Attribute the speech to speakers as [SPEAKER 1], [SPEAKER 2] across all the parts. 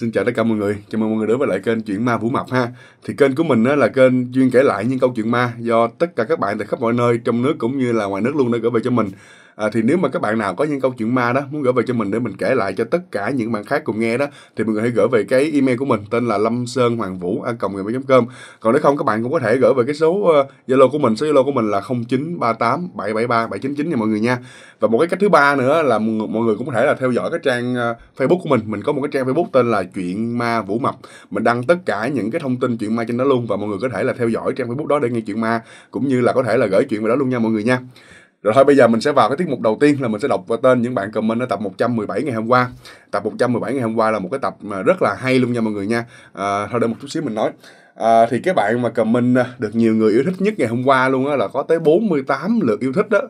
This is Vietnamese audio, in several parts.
[SPEAKER 1] Xin chào tất cả mọi người, chào mừng mọi người đến với lại kênh Chuyện Ma Vũ Mập ha Thì kênh của mình là kênh chuyên kể lại những câu chuyện ma do tất cả các bạn tại khắp mọi nơi trong nước cũng như là ngoài nước luôn đã gửi về cho mình à, thì nếu mà các bạn nào có những câu chuyện ma đó muốn gửi về cho mình để mình kể lại cho tất cả những bạn khác cùng nghe đó thì mọi người hãy gửi về cái email của mình tên là lâm sơn hoàng vũ a còng com còn nếu không các bạn cũng có thể gửi về cái số ờ, zalo uh, của mình số zalo của mình là 0938773799 nha mọi người nha và một cái cách thứ ba nữa là mọi người cũng có thể là theo dõi cái trang uh, facebook của mình mình có một cái trang facebook tên là chuyện ma vũ mập mình đăng tất cả những cái thông tin chuyện ma trên đó luôn và mọi người có thể là theo dõi trang facebook đó để nghe chuyện ma cũng như là có thể là gửi chuyện về đó luôn nha mọi người nha rồi thôi bây giờ mình sẽ vào cái tiết mục đầu tiên là mình sẽ đọc tên những bạn comment ở tập 117 ngày hôm qua. Tập 117 ngày hôm qua là một cái tập mà rất là hay luôn nha mọi người nha. À, thôi đợi một chút xíu mình nói. À, thì cái bạn mà comment à, được nhiều người yêu thích nhất ngày hôm qua luôn á là có tới 48 lượt yêu thích đó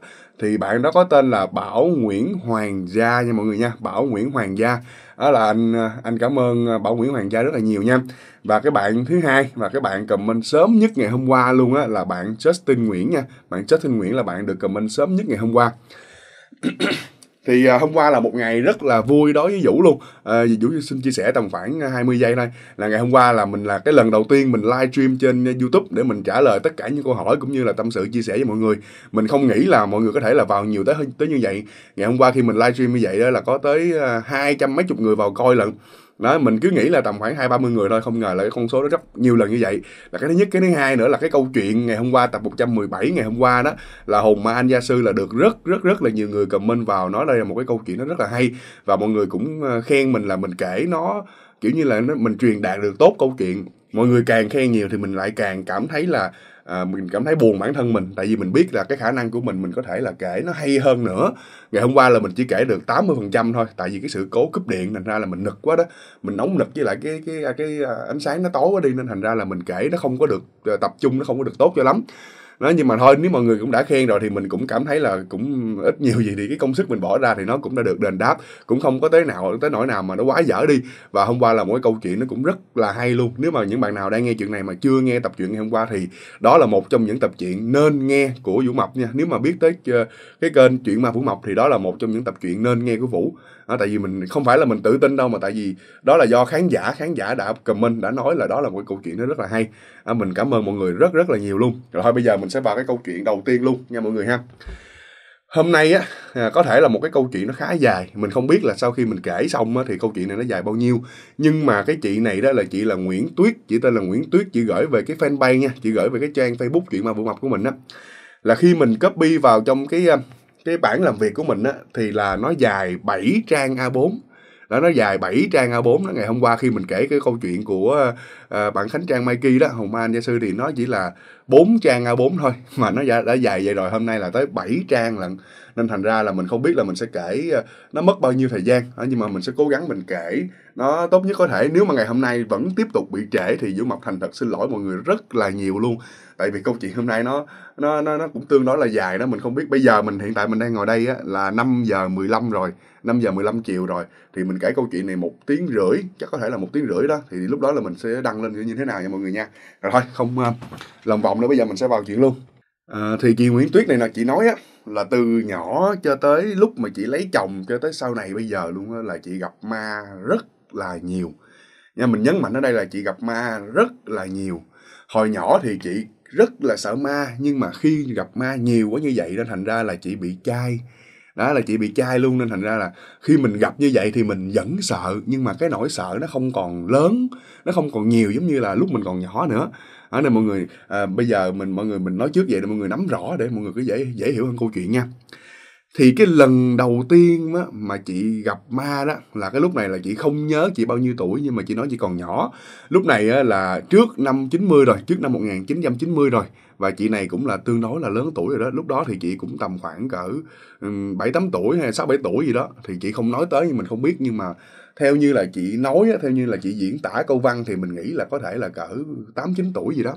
[SPEAKER 1] thì bạn đó có tên là Bảo Nguyễn Hoàng Gia nha mọi người nha Bảo Nguyễn Hoàng Gia đó là anh à, anh cảm ơn à, Bảo Nguyễn Hoàng Gia rất là nhiều nha và cái bạn thứ hai và cái bạn comment sớm nhất ngày hôm qua luôn á là bạn Justin Nguyễn nha bạn Justin Nguyễn là bạn được comment sớm nhất ngày hôm qua thì à, hôm qua là một ngày rất là vui đối với vũ luôn à, vũ xin chia sẻ tầm khoảng 20 giây thôi là ngày hôm qua là mình là cái lần đầu tiên mình live stream trên youtube để mình trả lời tất cả những câu hỏi cũng như là tâm sự chia sẻ với mọi người mình không nghĩ là mọi người có thể là vào nhiều tới tới như vậy ngày hôm qua khi mình live stream như vậy đó là có tới à, hai trăm mấy chục người vào coi lận đó mình cứ nghĩ là tầm khoảng hai ba mươi người thôi không ngờ là cái con số nó gấp nhiều lần như vậy là cái thứ nhất cái thứ hai nữa là cái câu chuyện ngày hôm qua tập 117 ngày hôm qua đó là hùng ma anh gia sư là được rất rất rất là nhiều người comment vào nói đây là một cái câu chuyện nó rất là hay và mọi người cũng ờ, khen mình là mình kể nó kiểu như là nó, mình truyền đạt được tốt câu chuyện mọi người càng khen nhiều thì mình lại càng cảm thấy là à, mình cảm thấy buồn bản thân mình tại vì mình biết là cái khả năng của mình mình có thể là kể nó hay hơn nữa ngày hôm qua là mình chỉ kể được 80% thôi tại vì cái sự cố cúp điện thành ra là mình nực quá đó mình nóng nực với lại cái cái cái à, ánh sáng nó tối quá đi nên thành ra là mình kể nó không có được ờ, tập trung nó không có được tốt cho lắm nó nhưng mà thôi nếu mọi người cũng đã khen rồi thì mình cũng cảm thấy là cũng ít nhiều gì thì cái công sức mình bỏ ra thì nó cũng đã được đền đáp cũng không có tới nào tới nỗi nào mà nó quá dở đi và hôm qua là một cái câu chuyện nó cũng rất là hay luôn nếu mà những bạn nào đang nghe chuyện này mà chưa nghe tập chuyện ngày hôm qua thì đó là một trong những tập truyện nên nghe của vũ mập nha nếu mà biết tới ờ, cái kênh chuyện ma vũ mập thì đó là một trong những tập truyện nên nghe của vũ đó, tại vì mình không phải là mình tự tin đâu mà tại vì đó là do khán giả khán giả đã comment đã nói là đó là một câu chuyện nó rất là hay à, mình cảm ơn mọi người rất rất là nhiều luôn rồi thôi bây giờ mình sẽ vào cái câu chuyện đầu tiên luôn nha mọi người ha hôm nay á à, có thể là một cái câu chuyện nó khá dài mình không biết là sau khi mình kể xong á, thì câu chuyện này nó dài bao nhiêu nhưng mà cái chị này đó là chị là Nguyễn Tuyết chị tên là Nguyễn Tuyết chị gửi về cái fanpage nha chị gửi về cái trang Facebook chuyện ma vụ mập của mình á là khi mình copy vào trong cái à, cái bản làm việc của mình á, thì là nó dài 7 trang A4 đó nó dài 7 trang A4 đó ngày hôm qua khi mình kể cái câu chuyện của uh, bạn Khánh Trang Mai Ki đó Hồng An Gia Sư thì nó chỉ là 4 trang A4 thôi mà nó đã, đã dài vậy rồi hôm nay là tới 7 trang lận nên thành ra là mình không biết là mình sẽ kể uh, nó mất bao nhiêu thời gian đó, nhưng mà mình sẽ cố gắng mình kể nó tốt nhất có thể nếu mà ngày hôm nay vẫn tiếp tục bị trễ thì Vũ Mộc Thành thật xin lỗi mọi người rất là nhiều luôn tại vì câu chuyện hôm nay nó nó nó nó cũng tương đối là dài đó mình không biết bây giờ mình hiện tại mình đang ngồi đây á, là 5 giờ 15 rồi 5 giờ 15 chiều rồi thì mình kể câu chuyện này một tiếng rưỡi chắc có thể là một tiếng rưỡi đó thì lúc đó là mình sẽ đăng lên như thế nào nha mọi người nha rồi thôi không uh, lòng vòng nữa bây giờ mình sẽ vào chuyện luôn À, thì chị Nguyễn Tuyết này là chị nói á là từ nhỏ cho tới lúc mà chị lấy chồng cho tới sau này bây giờ luôn á là chị gặp ma rất là nhiều nha mình nhấn mạnh ở đây là chị gặp ma rất là nhiều hồi nhỏ thì chị rất là sợ ma nhưng mà khi gặp ma nhiều quá như vậy nên thành ra là chị bị chai đó là chị bị chai luôn nên thành ra là khi mình gặp như vậy thì mình vẫn sợ nhưng mà cái nỗi sợ nó không còn lớn nó không còn nhiều giống như là lúc mình còn nhỏ nữa ở nên mọi người à, bây giờ mình mọi người mình nói trước vậy để mọi người nắm rõ để mọi người cứ dễ dễ hiểu hơn câu chuyện nha thì cái lần đầu tiên á, mà chị gặp ma đó là cái lúc này là chị không nhớ chị bao nhiêu tuổi nhưng mà chị nói chị còn nhỏ lúc này á, là trước năm 90 rồi trước năm 1990 rồi và chị này cũng là tương đối là lớn tuổi rồi đó lúc đó thì chị cũng tầm khoảng cỡ bảy tám tuổi hay sáu bảy tuổi gì đó thì chị không nói tới nhưng mình không biết nhưng mà theo như là chị nói theo như là chị diễn tả câu văn thì mình nghĩ là có thể là cỡ tám chín tuổi gì đó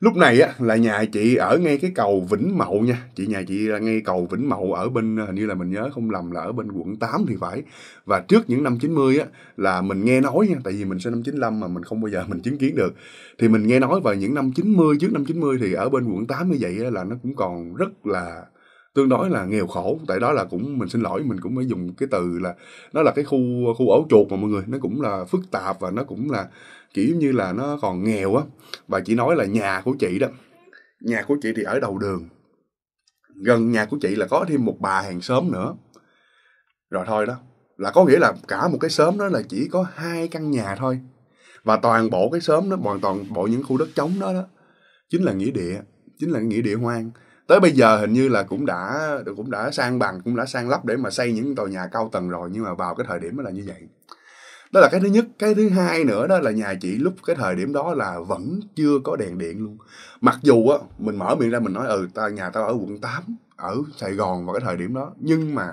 [SPEAKER 1] lúc này á là nhà chị ở ngay cái cầu Vĩnh Mậu nha chị nhà chị là ngay cầu Vĩnh Mậu ở bên hình như là mình nhớ không lầm là ở bên quận 8 thì phải và trước những năm 90 á là mình nghe nói nha tại vì mình sinh năm 95 mà mình không bao giờ mình chứng kiến được thì mình nghe nói vào những năm 90 trước năm 90 thì ở bên quận 8 như vậy á, là nó cũng còn rất là tương đối là nghèo khổ tại đó là cũng mình xin lỗi mình cũng phải dùng cái từ là nó là cái khu khu ổ chuột mà mọi người nó cũng là phức tạp và nó cũng là kiểu như là nó còn nghèo á và chỉ nói là nhà của chị đó nhà của chị thì ở đầu đường gần nhà của chị là có thêm một bà hàng xóm nữa rồi thôi đó là có nghĩa là cả một cái xóm đó là chỉ có hai căn nhà thôi và toàn bộ cái xóm đó hoàn toàn bộ những khu đất trống đó đó chính là nghĩa địa chính là nghĩa địa hoang tới bây giờ hình như là cũng đã cũng đã sang bằng cũng đã sang lắp để mà xây những tòa nhà cao tầng rồi nhưng mà vào cái thời điểm đó là như vậy đó là cái thứ nhất cái thứ hai nữa đó là nhà chị lúc cái thời điểm đó là vẫn chưa có đèn điện luôn mặc dù á mình mở miệng ra mình nói ừ ta nhà tao ở quận 8 ở sài gòn vào cái thời điểm đó nhưng mà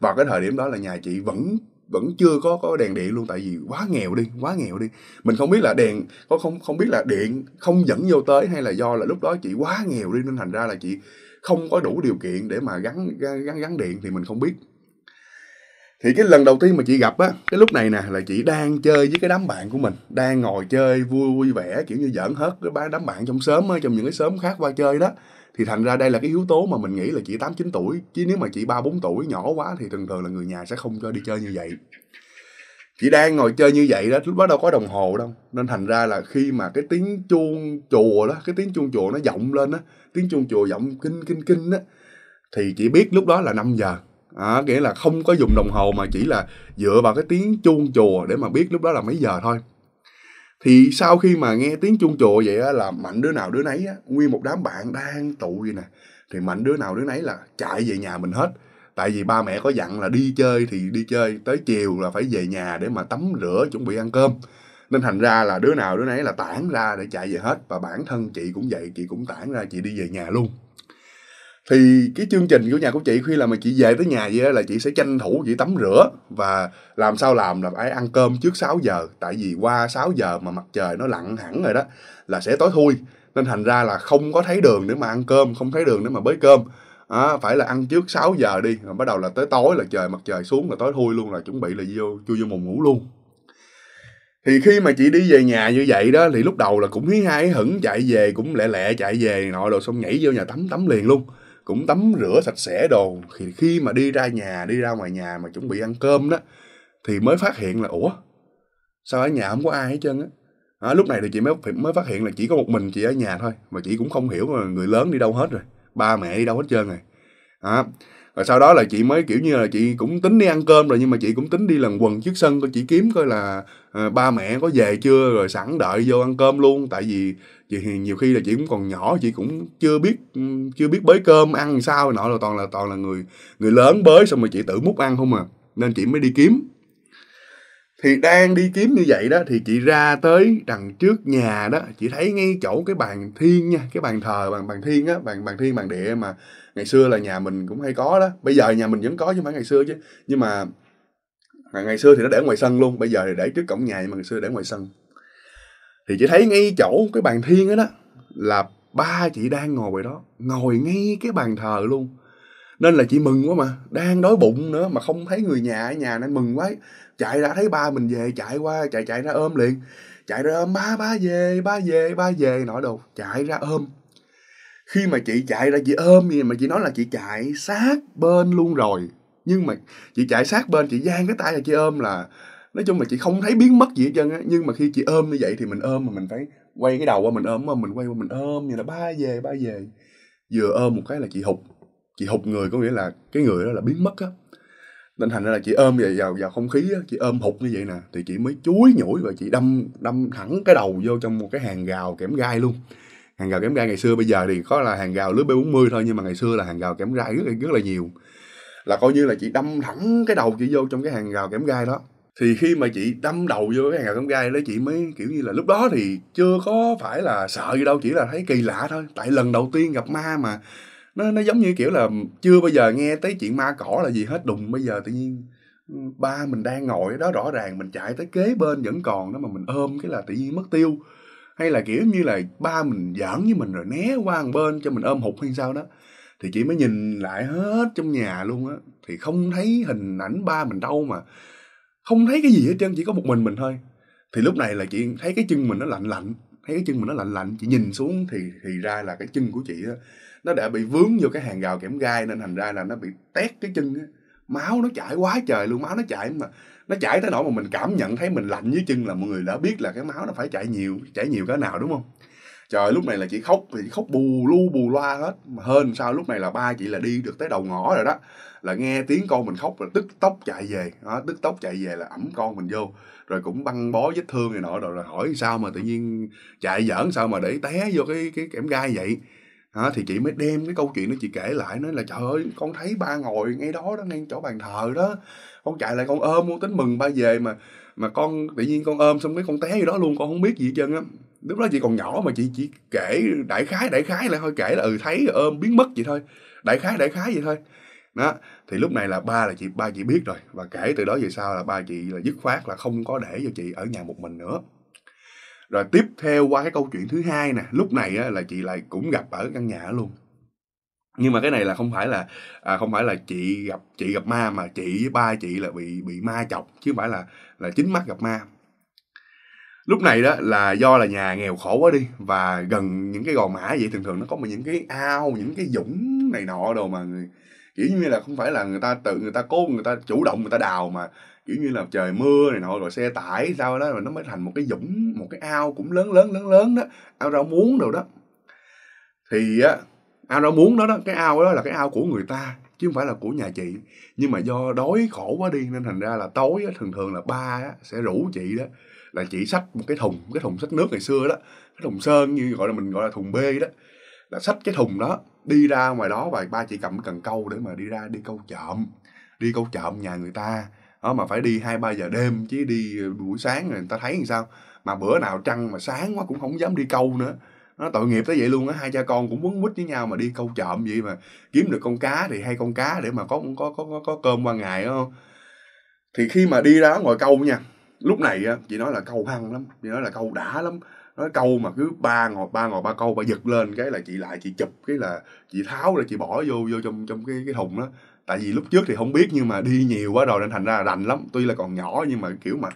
[SPEAKER 1] vào cái thời điểm đó là nhà chị vẫn vẫn chưa có có đèn điện luôn tại vì quá nghèo đi quá nghèo đi mình không biết là đèn có không không biết là điện không dẫn vô tới hay là do là lúc đó chị quá nghèo đi nên thành ra là chị không có đủ điều kiện để mà gắn gắn gắn điện thì mình không biết thì cái lần đầu tiên mà chị gặp á cái lúc này nè là chị đang chơi với cái đám bạn của mình đang ngồi chơi vui vui vẻ kiểu như giỡn hết cái ba đám bạn trong sớm á trong những cái sớm khác qua chơi đó thì thành ra đây là cái yếu tố mà mình nghĩ là chị tám chín tuổi chứ nếu mà chị ba bốn tuổi nhỏ quá thì thường thường là người nhà sẽ không cho đi chơi như vậy chị đang ngồi chơi như vậy đó lúc đó đâu có đồng hồ đâu nên thành ra là khi mà cái tiếng chuông chùa đó cái tiếng chuông chùa nó vọng lên á tiếng chuông chùa vọng kinh kinh kinh á thì chị biết lúc đó là 5 giờ à, nghĩa là không có dùng đồng hồ mà chỉ là dựa vào cái tiếng chuông chùa để mà biết lúc đó là mấy giờ thôi thì sau khi mà nghe tiếng chuông chùa vậy á, là mạnh đứa nào đứa nấy á, nguyên một đám bạn đang tụ vậy nè thì mạnh đứa nào đứa nấy là chạy về nhà mình hết tại vì ba mẹ có dặn là đi chơi thì đi chơi tới chiều là phải về nhà để mà tắm rửa chuẩn bị ăn cơm nên thành ra là đứa nào đứa nấy là tản ra để chạy về hết và bản thân chị cũng vậy chị cũng tản ra chị đi về nhà luôn thì cái chương trình của nhà của chị khi là mà chị về tới nhà vậy là chị sẽ tranh thủ chị tắm rửa và làm sao làm là phải ăn cơm trước 6 giờ tại vì qua 6 giờ mà mặt trời nó lặn hẳn rồi đó là sẽ tối thui nên thành ra là không có thấy đường để mà ăn cơm không thấy đường để mà bới cơm à, phải là ăn trước 6 giờ đi rồi bắt đầu là tới tối là trời mặt trời xuống là tối thui luôn là chuẩn bị là vô chui vô mùng ngủ luôn thì khi mà chị đi về nhà như vậy đó thì lúc đầu là cũng hí hai hửng chạy về cũng lẹ lẹ chạy về nọ rồi xong nhảy vô nhà tắm tắm liền luôn cũng tắm rửa sạch sẽ đồ thì khi mà đi ra nhà đi ra ngoài nhà mà chuẩn bị ăn cơm đó thì mới phát hiện là ủa sao ở nhà không có ai hết trơn á à, lúc này thì chị mới mới phát hiện là chỉ có một mình chị ở nhà thôi mà chị cũng không hiểu là người lớn đi đâu hết rồi ba mẹ đi đâu hết trơn rồi à, và sau đó là chị mới kiểu như là chị cũng tính đi ăn cơm rồi nhưng mà chị cũng tính đi lần quần trước sân coi chị kiếm coi là à, ba mẹ có về chưa rồi sẵn đợi vô ăn cơm luôn tại vì chị nhiều khi là chị cũng còn nhỏ chị cũng chưa biết chưa biết bới cơm ăn sao nọ là toàn là toàn là người người lớn bới xong rồi chị tự múc ăn không à nên chị mới đi kiếm thì đang đi kiếm như vậy đó thì chị ra tới đằng trước nhà đó chị thấy ngay chỗ cái bàn thiên nha cái bàn thờ bàn bàn thiên á bàn bàn thiên bàn địa mà ngày xưa là nhà mình cũng hay có đó bây giờ nhà mình vẫn có chứ không phải ngày xưa chứ nhưng mà ngày xưa thì nó để ngoài sân luôn bây giờ thì để trước cổng nhà nhưng mà ngày xưa để ngoài sân thì chỉ thấy ngay chỗ cái bàn thiên đó, đó là ba chị đang ngồi vậy đó ngồi ngay cái bàn thờ luôn nên là chị mừng quá mà đang đói bụng nữa mà không thấy người nhà ở nhà nên mừng quá chạy ra thấy ba mình về chạy qua chạy chạy ra ôm liền chạy ra ôm ba ba về ba về ba về nọ đồ chạy ra ôm khi mà chị chạy ra chị ôm gì mà chị nói là chị chạy sát bên luôn rồi nhưng mà chị chạy sát bên chị giang cái tay là chị ôm là nói chung là chị không thấy biến mất gì hết trơn á nhưng mà khi chị ôm như vậy thì mình ôm mà mình phải quay cái đầu qua mình ôm mà mình quay qua mình ôm như là ba về ba về vừa ôm một cái là chị hụt chị hụt người có nghĩa là cái người đó là biến mất á nên thành ra là chị ôm vậy vào vào không khí á chị ôm hụt như vậy nè thì chị mới chuối nhủi và chị đâm đâm thẳng cái đầu vô trong một cái hàng gào kẽm gai luôn hàng rào kém gai ngày xưa bây giờ thì có là hàng rào lưới b 40 thôi nhưng mà ngày xưa là hàng rào kém gai rất, rất là nhiều là coi như là chị đâm thẳng cái đầu chị vô trong cái hàng rào kém gai đó thì khi mà chị đâm đầu vô cái hàng rào kém gai đó chị mới kiểu như là lúc đó thì chưa có phải là sợ gì đâu chỉ là thấy kỳ lạ thôi tại lần đầu tiên gặp ma mà nó nó giống như kiểu là chưa bao giờ nghe tới chuyện ma cỏ là gì hết đùng bây giờ tự nhiên ừ, ba mình đang ngồi đó rõ ràng mình chạy tới kế bên vẫn còn đó mà mình ôm cái là tự nhiên mất tiêu hay là kiểu như là ba mình giỡn với mình rồi né qua một bên cho mình ôm hụt hay sao đó thì chị mới nhìn lại hết trong nhà luôn á thì không thấy hình ảnh ba mình đâu mà không thấy cái gì hết trơn chỉ có một mình mình thôi thì lúc này là chị thấy cái chân mình nó lạnh lạnh thấy cái chân mình nó lạnh lạnh chị nhìn xuống thì thì ra là cái chân của chị á nó đã bị vướng vô cái hàng rào kẽm gai nên thành ra là nó bị tét cái chân á máu nó chảy quá trời luôn máu nó chảy mà nó chảy tới nỗi mà mình cảm nhận thấy mình lạnh dưới chân là mọi người đã biết là cái máu nó phải chảy nhiều chảy nhiều cái nào đúng không trời lúc này là chị khóc thì khóc bù lu bù loa hết mà hơn sao lúc này là ba chị là đi được tới đầu ngõ rồi đó là nghe tiếng con mình khóc là tức tốc chạy về đó, tức tốc chạy về là ẩm con mình vô rồi cũng băng bó vết thương này nọ rồi, là hỏi sao mà tự nhiên chạy giỡn sao mà để té vô cái cái kẽm gai vậy đó, thì chị mới đem cái câu chuyện đó chị kể lại nói là trời ơi con thấy ba ngồi ngay đó đó ngay chỗ bàn thờ đó con chạy lại con ôm muốn tính mừng ba về mà mà con tự nhiên con ôm xong cái con té gì đó luôn con không biết gì hết trơn á lúc đó chị còn nhỏ mà chị chỉ kể đại khái đại khái lại thôi kể là ừ thấy ôm biến mất vậy thôi đại khái đại khái vậy thôi đó thì lúc này là ba là chị ba chị biết rồi và kể từ đó về sau là ba chị là dứt khoát là không có để cho chị ở nhà một mình nữa rồi tiếp theo qua cái câu chuyện thứ hai nè lúc này á, là chị lại cũng gặp ở căn nhà luôn nhưng mà cái này là không phải là à, không phải là chị gặp chị gặp ma mà chị với ba chị là bị bị ma chọc chứ không phải là là chính mắt gặp ma lúc này đó là do là nhà nghèo khổ quá đi và gần những cái gò mã vậy thường thường nó có một những cái ao những cái dũng này nọ đồ mà người, kiểu như là không phải là người ta tự người ta cố người ta chủ động người ta đào mà kiểu như là trời mưa này nọ rồi xe tải sao đó rồi nó mới thành một cái dũng một cái ao cũng lớn lớn lớn lớn đó ao rau muống đồ đó thì á ao nó muốn đó đó cái ao đó là cái ao của người ta chứ không phải là của nhà chị nhưng mà do đói khổ quá đi nên thành ra là tối á, thường thường là ba á, sẽ rủ chị đó là chị xách một cái thùng cái thùng xách nước ngày xưa đó cái thùng sơn như gọi là mình gọi là thùng b đó là xách cái thùng đó đi ra ngoài đó và ba chị cầm cần câu để mà đi ra đi câu chậm đi câu chậm nhà người ta đó mà phải đi hai ba giờ đêm chứ đi ờ, buổi sáng người ta thấy làm sao mà bữa nào trăng mà sáng quá cũng không dám đi câu nữa nó tội nghiệp tới vậy luôn á hai cha con cũng quấn quýt với nhau mà đi câu trộm vậy mà kiếm được con cá thì hay con cá để mà có có có có, có cơm qua ngày đó không thì khi mà đi ra ngồi câu nha lúc này á chị nói là câu hăng lắm chị nói là câu đã lắm nói câu mà cứ ba ngồi ba ngồi ba câu ba giật lên cái là chị lại chị chụp cái là chị tháo là chị bỏ vô vô trong trong cái cái thùng đó tại vì lúc trước thì không biết nhưng mà đi nhiều quá rồi nên thành ra là rành lắm tuy là còn nhỏ nhưng mà kiểu mà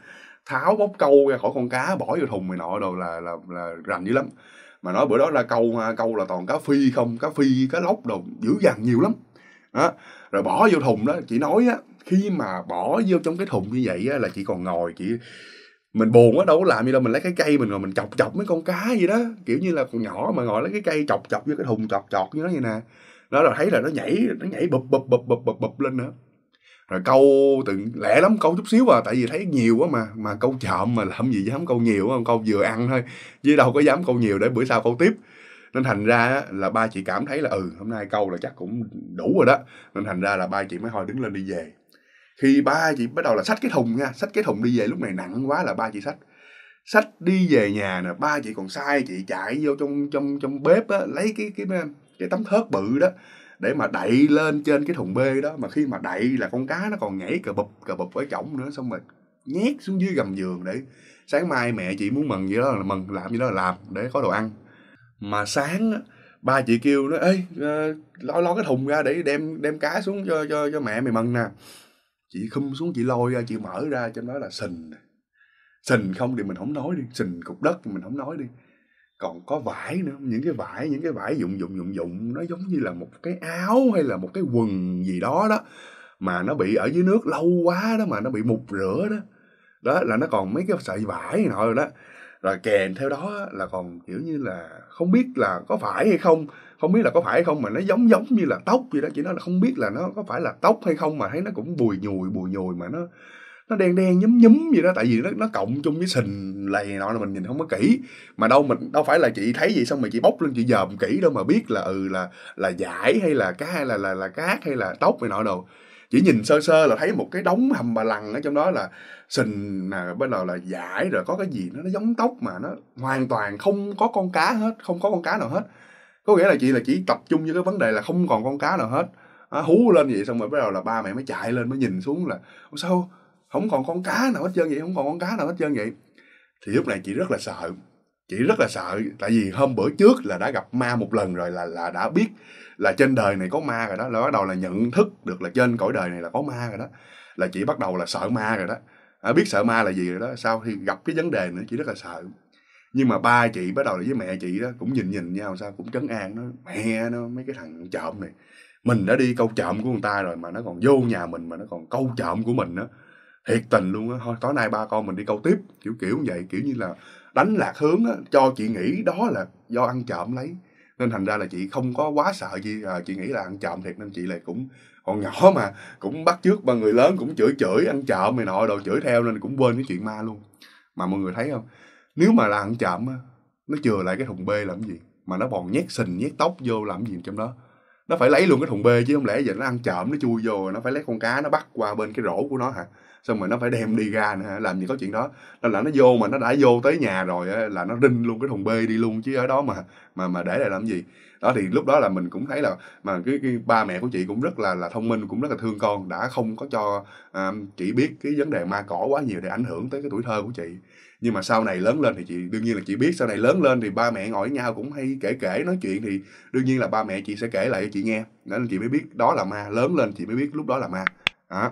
[SPEAKER 1] tháo bóc câu ra khỏi con cá bỏ vô thùng này nọ đồ là là là rành dữ lắm mà nói bữa đó ra câu à, câu là toàn cá phi không cá phi cá lóc đồ dữ dằn nhiều lắm đó. rồi bỏ vô thùng đó chị nói á khi mà bỏ vô trong cái thùng như vậy á là chị còn ngồi chị mình buồn á đâu có làm gì đâu mình lấy cái cây mình ngồi mình chọc chọc mấy con cá gì đó kiểu như là còn nhỏ mà ngồi lấy cái cây chọc chọc vô cái thùng chọc chọc như nó vậy nè nó rồi thấy là nó nhảy nó nhảy bụp bụp bụp bụp bụp bụp lên nữa rồi câu từ lẻ lắm câu chút xíu à tại vì thấy nhiều quá mà mà câu chậm mà làm gì dám câu nhiều không câu vừa ăn thôi chứ đâu có dám câu nhiều để bữa sau câu tiếp nên thành ra là ba chị cảm thấy là ừ hôm nay câu là chắc cũng đủ rồi đó nên thành ra là ba chị mới thôi đứng lên đi về khi ba chị bắt đầu là xách cái thùng nha xách cái thùng đi về lúc này nặng quá là ba chị xách xách đi về nhà nè ba chị còn sai chị chạy vô trong trong trong bếp á lấy cái cái cái tấm thớt bự đó để mà đậy lên trên cái thùng bê đó mà khi mà đậy là con cá nó còn nhảy cờ bụp cờ bụp ở chổng nữa xong rồi nhét xuống dưới gầm giường để sáng mai mẹ chị muốn mừng gì đó là mừng làm gì đó là làm để có đồ ăn mà sáng ba chị kêu nó ê ờ, lo lo cái thùng ra để đem đem cá xuống cho cho cho mẹ mày mừng nè chị khum xuống chị lôi ra chị mở ra cho nó là sình sình không thì mình không nói đi sình cục đất thì mình không nói đi còn có vải nữa những cái vải những cái vải dụng dụng dụng dụng nó giống như là một cái áo hay là một cái quần gì đó đó mà nó bị ở dưới nước lâu quá đó mà nó bị mục rửa đó đó là nó còn mấy cái sợi vải nọ rồi đó rồi kèm theo đó là còn kiểu như là không biết là có phải hay không không biết là có phải hay không mà nó giống giống như là tóc gì đó chỉ nói là không biết là nó có phải là tóc hay không mà thấy nó cũng bùi nhùi bùi nhùi mà nó nó đen đen nhúm nhúm gì đó tại vì nó nó cộng chung với sình lầy nọ là mình nhìn không có kỹ mà đâu mình đâu phải là chị thấy vậy xong rồi chị bóc lên chị dòm kỹ đâu mà biết là ừ là là giải hay là cá hay là là là cát hay là tóc này nọ đồ chỉ nhìn sơ sơ là thấy một cái đống hầm bà lằng ở trong đó là sình là bắt đầu là giải rồi có cái gì nó nó giống tóc mà nó hoàn toàn không có con cá hết không có con cá nào hết có nghĩa là chị là chỉ tập trung với cái vấn đề là không còn con cá nào hết à, hú lên vậy xong rồi bắt đầu là ba mẹ mới chạy lên mới nhìn xuống là sao không ừ. còn con cá nào hết trơn vậy không còn con cá nào hết trơn vậy thì lúc này chị rất là sợ chị rất là sợ tại vì hôm bữa trước là đã gặp ma một lần rồi là là đã biết là trên đời này có ma rồi đó là bắt đầu là nhận thức được là trên cõi đời này là có ma rồi đó là chị bắt đầu là sợ ma rồi đó à, biết sợ ma là gì rồi đó sau khi gặp cái vấn đề nữa chị rất là sợ nhưng mà ba chị bắt đầu là với mẹ chị đó cũng nhìn nhìn nhau sao cũng trấn an nó mẹ nó mấy cái thằng trộm này mình đã đi câu trộm của người ta rồi mà nó còn vô nhà mình mà nó còn câu trộm của mình nữa thiệt tình luôn á thôi tối nay ba con mình đi câu tiếp kiểu kiểu vậy kiểu như là đánh lạc hướng á cho chị nghĩ đó là do ăn trộm lấy nên thành ra là chị không có quá sợ gì à, chị nghĩ là ăn trộm thiệt nên chị lại cũng còn nhỏ mà cũng bắt trước ba người lớn cũng chửi chửi ăn trộm này nọ đồ chửi theo nên cũng quên cái chuyện ma luôn mà mọi người thấy không nếu mà là ăn trộm á nó chừa lại cái thùng b làm gì mà nó bòn nhét sình nhét tóc vô làm gì trong đó nó phải lấy luôn cái thùng b chứ không lẽ giờ nó ăn trộm nó chui vô nó phải lấy con cá nó bắt qua bên cái rổ của nó hả xong rồi nó phải đem đi ra nữa làm gì có chuyện đó nên là nó vô mà nó đã vô tới nhà rồi là nó rinh luôn cái thùng bê đi luôn chứ ở đó mà mà mà để lại làm gì đó thì lúc đó là mình cũng thấy là mà cái, cái ba mẹ của chị cũng rất là là thông minh cũng rất là thương con đã không có cho um, à, chị biết cái vấn đề ma cỏ quá nhiều để ảnh hưởng tới cái tuổi thơ của chị nhưng mà sau này lớn lên thì chị đương nhiên là chị biết sau này lớn lên thì ba mẹ ngồi với nhau cũng hay kể kể nói chuyện thì đương nhiên là ba mẹ chị sẽ kể lại cho chị nghe nên chị mới biết đó là ma lớn lên chị mới biết lúc đó là ma đó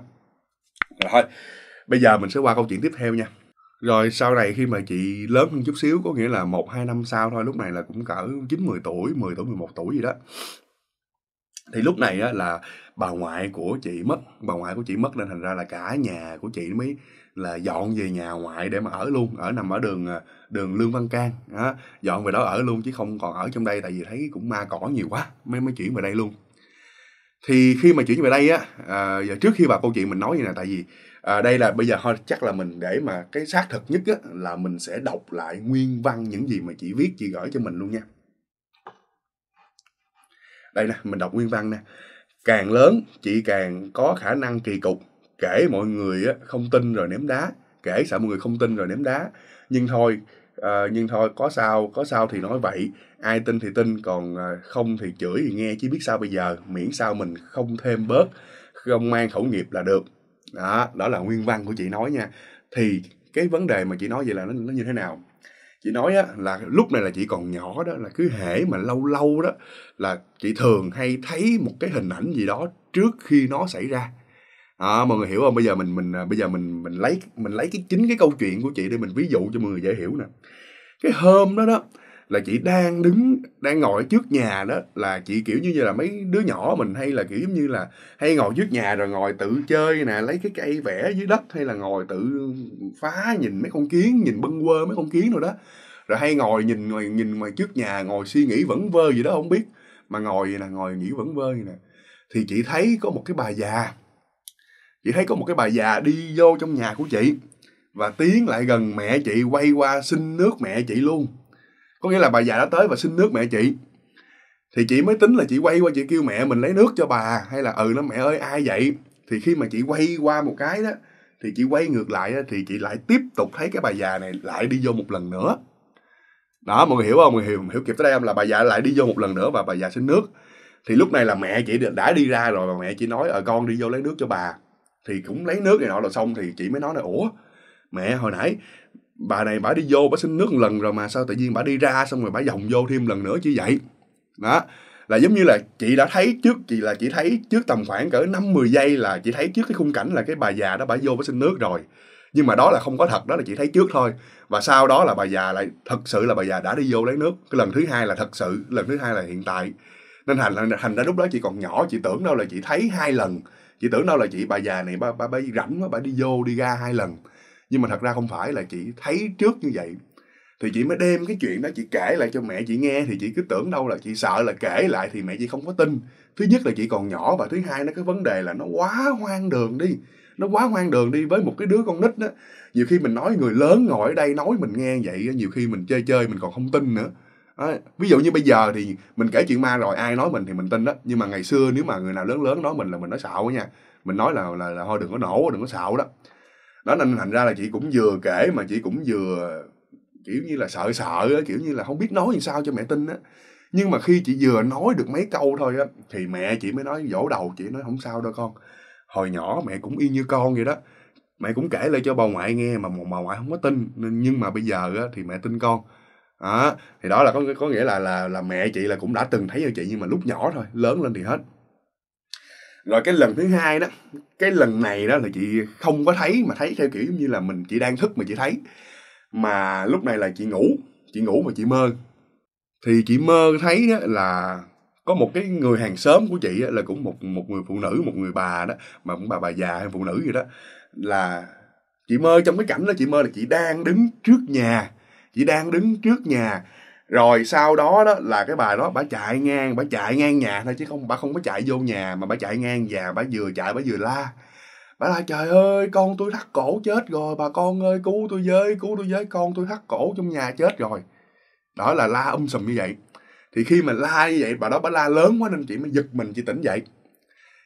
[SPEAKER 1] rồi thôi bây giờ mình sẽ qua câu chuyện tiếp theo nha rồi sau này khi mà chị lớn hơn chút xíu có nghĩa là một hai năm sau thôi lúc này là cũng cỡ chín mười tuổi mười tuổi mười một tuổi gì đó thì lúc này á, là bà ngoại của chị mất bà ngoại của chị mất nên thành ra là cả nhà của chị mới là dọn về nhà ngoại để mà ở luôn ở nằm ở đường à, đường lương văn can đó. dọn về đó ở luôn chứ không còn ở trong đây tại vì thấy cũng ma cỏ nhiều quá mới mới chuyển về đây luôn thì khi mà chuyển về đây á à, giờ trước khi vào câu chuyện mình nói như này tại vì à, đây là bây giờ thôi chắc là mình để mà cái xác thực nhất á, là mình sẽ đọc lại nguyên văn những gì mà chị viết chị gửi cho mình luôn nha đây nè mình đọc nguyên văn nè càng lớn chị càng có khả năng kỳ cục kể mọi người á, không tin rồi ném đá kể sợ mọi người không tin rồi ném đá nhưng thôi à, nhưng thôi có sao có sao thì nói vậy ai tin thì tin còn ờ, không thì chửi thì nghe chứ biết sao bây giờ miễn sao mình không thêm bớt không mang khẩu nghiệp là được đó đó là nguyên văn của chị nói nha thì cái vấn đề mà chị nói vậy là nó, nó như thế nào chị nói á, là lúc này là chị còn nhỏ đó là cứ hễ mà lâu lâu đó là chị thường hay thấy một cái hình ảnh gì đó trước khi nó xảy ra à, mọi người hiểu không bây giờ mình mình à, bây giờ mình mình lấy mình lấy cái chính cái câu chuyện của chị để mình ví dụ cho mọi người dễ hiểu nè cái hôm đó đó là chị đang đứng đang ngồi trước nhà đó là chị kiểu như là mấy đứa nhỏ mình hay là kiểu như là hay ngồi trước nhà rồi ngồi tự chơi nè lấy cái cây vẽ dưới đất hay là ngồi tự phá nhìn mấy con kiến nhìn bưng quơ mấy con kiến rồi đó rồi hay ngồi nhìn ngoài nhìn ngoài trước nhà ngồi suy nghĩ vẫn vơ gì đó không biết mà ngồi nè ngồi nghĩ vẫn vơ vậy nè thì chị thấy có một cái bà già chị thấy có một cái bà già đi vô trong nhà của chị và tiến lại gần mẹ chị quay qua xin nước mẹ chị luôn có nghĩa là bà già đã tới và xin nước mẹ chị thì chị mới tính là chị quay qua chị kêu mẹ mình lấy nước cho bà hay là ừ nó mẹ ơi ai vậy thì khi mà chị quay qua một cái đó thì chị quay ngược lại đó, thì chị lại tiếp tục thấy cái bà già này lại đi vô một lần nữa đó mọi người hiểu không mọi người hiểu, hiểu kịp tới đây không là bà già lại đi vô một lần nữa và bà già xin nước thì lúc này là mẹ chị đã đi ra rồi và mẹ chị nói ờ con đi vô lấy nước cho bà thì cũng lấy nước này nọ rồi xong thì chị mới nói là ủa mẹ hồi nãy bà này bà đi vô bà xin nước một lần rồi mà sao tự nhiên bà đi ra xong rồi bà vòng vô thêm lần nữa chứ vậy đó là giống như là chị đã thấy trước chị là chị thấy trước tầm khoảng cỡ năm mười giây là chị thấy trước cái khung cảnh là cái bà già đó bà vô bà xin nước rồi nhưng mà đó là không có thật đó là chị thấy trước thôi và sau đó là bà già lại thật sự là bà già đã đi vô lấy nước cái lần thứ hai là thật sự lần thứ hai là hiện tại nên thành thành ra lúc đó chị còn nhỏ chị tưởng đâu là chị thấy hai lần chị tưởng đâu là chị bà già này bà bà, bà rảnh quá bà đi vô đi ra hai lần nhưng mà thật ra không phải là chị thấy trước như vậy thì chị mới đem cái chuyện đó chị kể lại cho mẹ chị nghe thì chị cứ tưởng đâu là chị sợ là kể lại thì mẹ chị không có tin thứ nhất là chị còn nhỏ và thứ hai nó cái vấn đề là nó quá hoang đường đi nó quá hoang đường đi với một cái đứa con nít đó nhiều khi mình nói người lớn ngồi ở đây nói mình nghe vậy nhiều khi mình chơi chơi mình còn không tin nữa đó. ví dụ như bây giờ thì mình kể chuyện ma rồi ai nói mình thì mình tin đó nhưng mà ngày xưa nếu mà người nào lớn lớn nói mình là mình nói xạo nha mình nói là là, là thôi đừng có nổ đừng có xạo đó đó nên thành ra là chị cũng vừa kể mà chị cũng vừa kiểu như là sợ sợ á kiểu như là không biết nói làm sao cho mẹ tin á nhưng mà khi chị vừa nói được mấy câu thôi á thì mẹ chị mới nói vỗ đầu chị nói không sao đâu con hồi nhỏ mẹ cũng y như con vậy đó mẹ cũng kể lại cho bà ngoại nghe mà bà ngoại không có tin nhưng mà bây giờ á, thì mẹ tin con đó thì đó là có có nghĩa là là là mẹ chị là cũng đã từng thấy như chị nhưng mà lúc nhỏ thôi lớn lên thì hết rồi cái lần thứ hai đó cái lần này đó là chị không có thấy mà thấy theo kiểu như là mình chị đang thức mà chị thấy mà lúc này là chị ngủ chị ngủ mà chị mơ thì chị mơ thấy đó là có một cái người hàng xóm của chị là cũng một một người phụ nữ một người bà đó mà cũng bà bà già hay phụ nữ gì đó là chị mơ trong cái cảnh đó chị mơ là chị đang đứng trước nhà chỉ đang đứng trước nhà rồi sau đó đó là cái bà đó bà chạy ngang bà chạy ngang nhà thôi chứ không bà không có chạy vô nhà mà bà chạy ngang nhà bà vừa chạy bà vừa la bà la trời ơi con tôi thắt cổ chết rồi bà con ơi cứu tôi với cứu tôi với con tôi thắt cổ trong nhà chết rồi đó là la um sùm như vậy thì khi mà la như vậy bà đó bà la lớn quá nên chị mới giật mình chị tỉnh dậy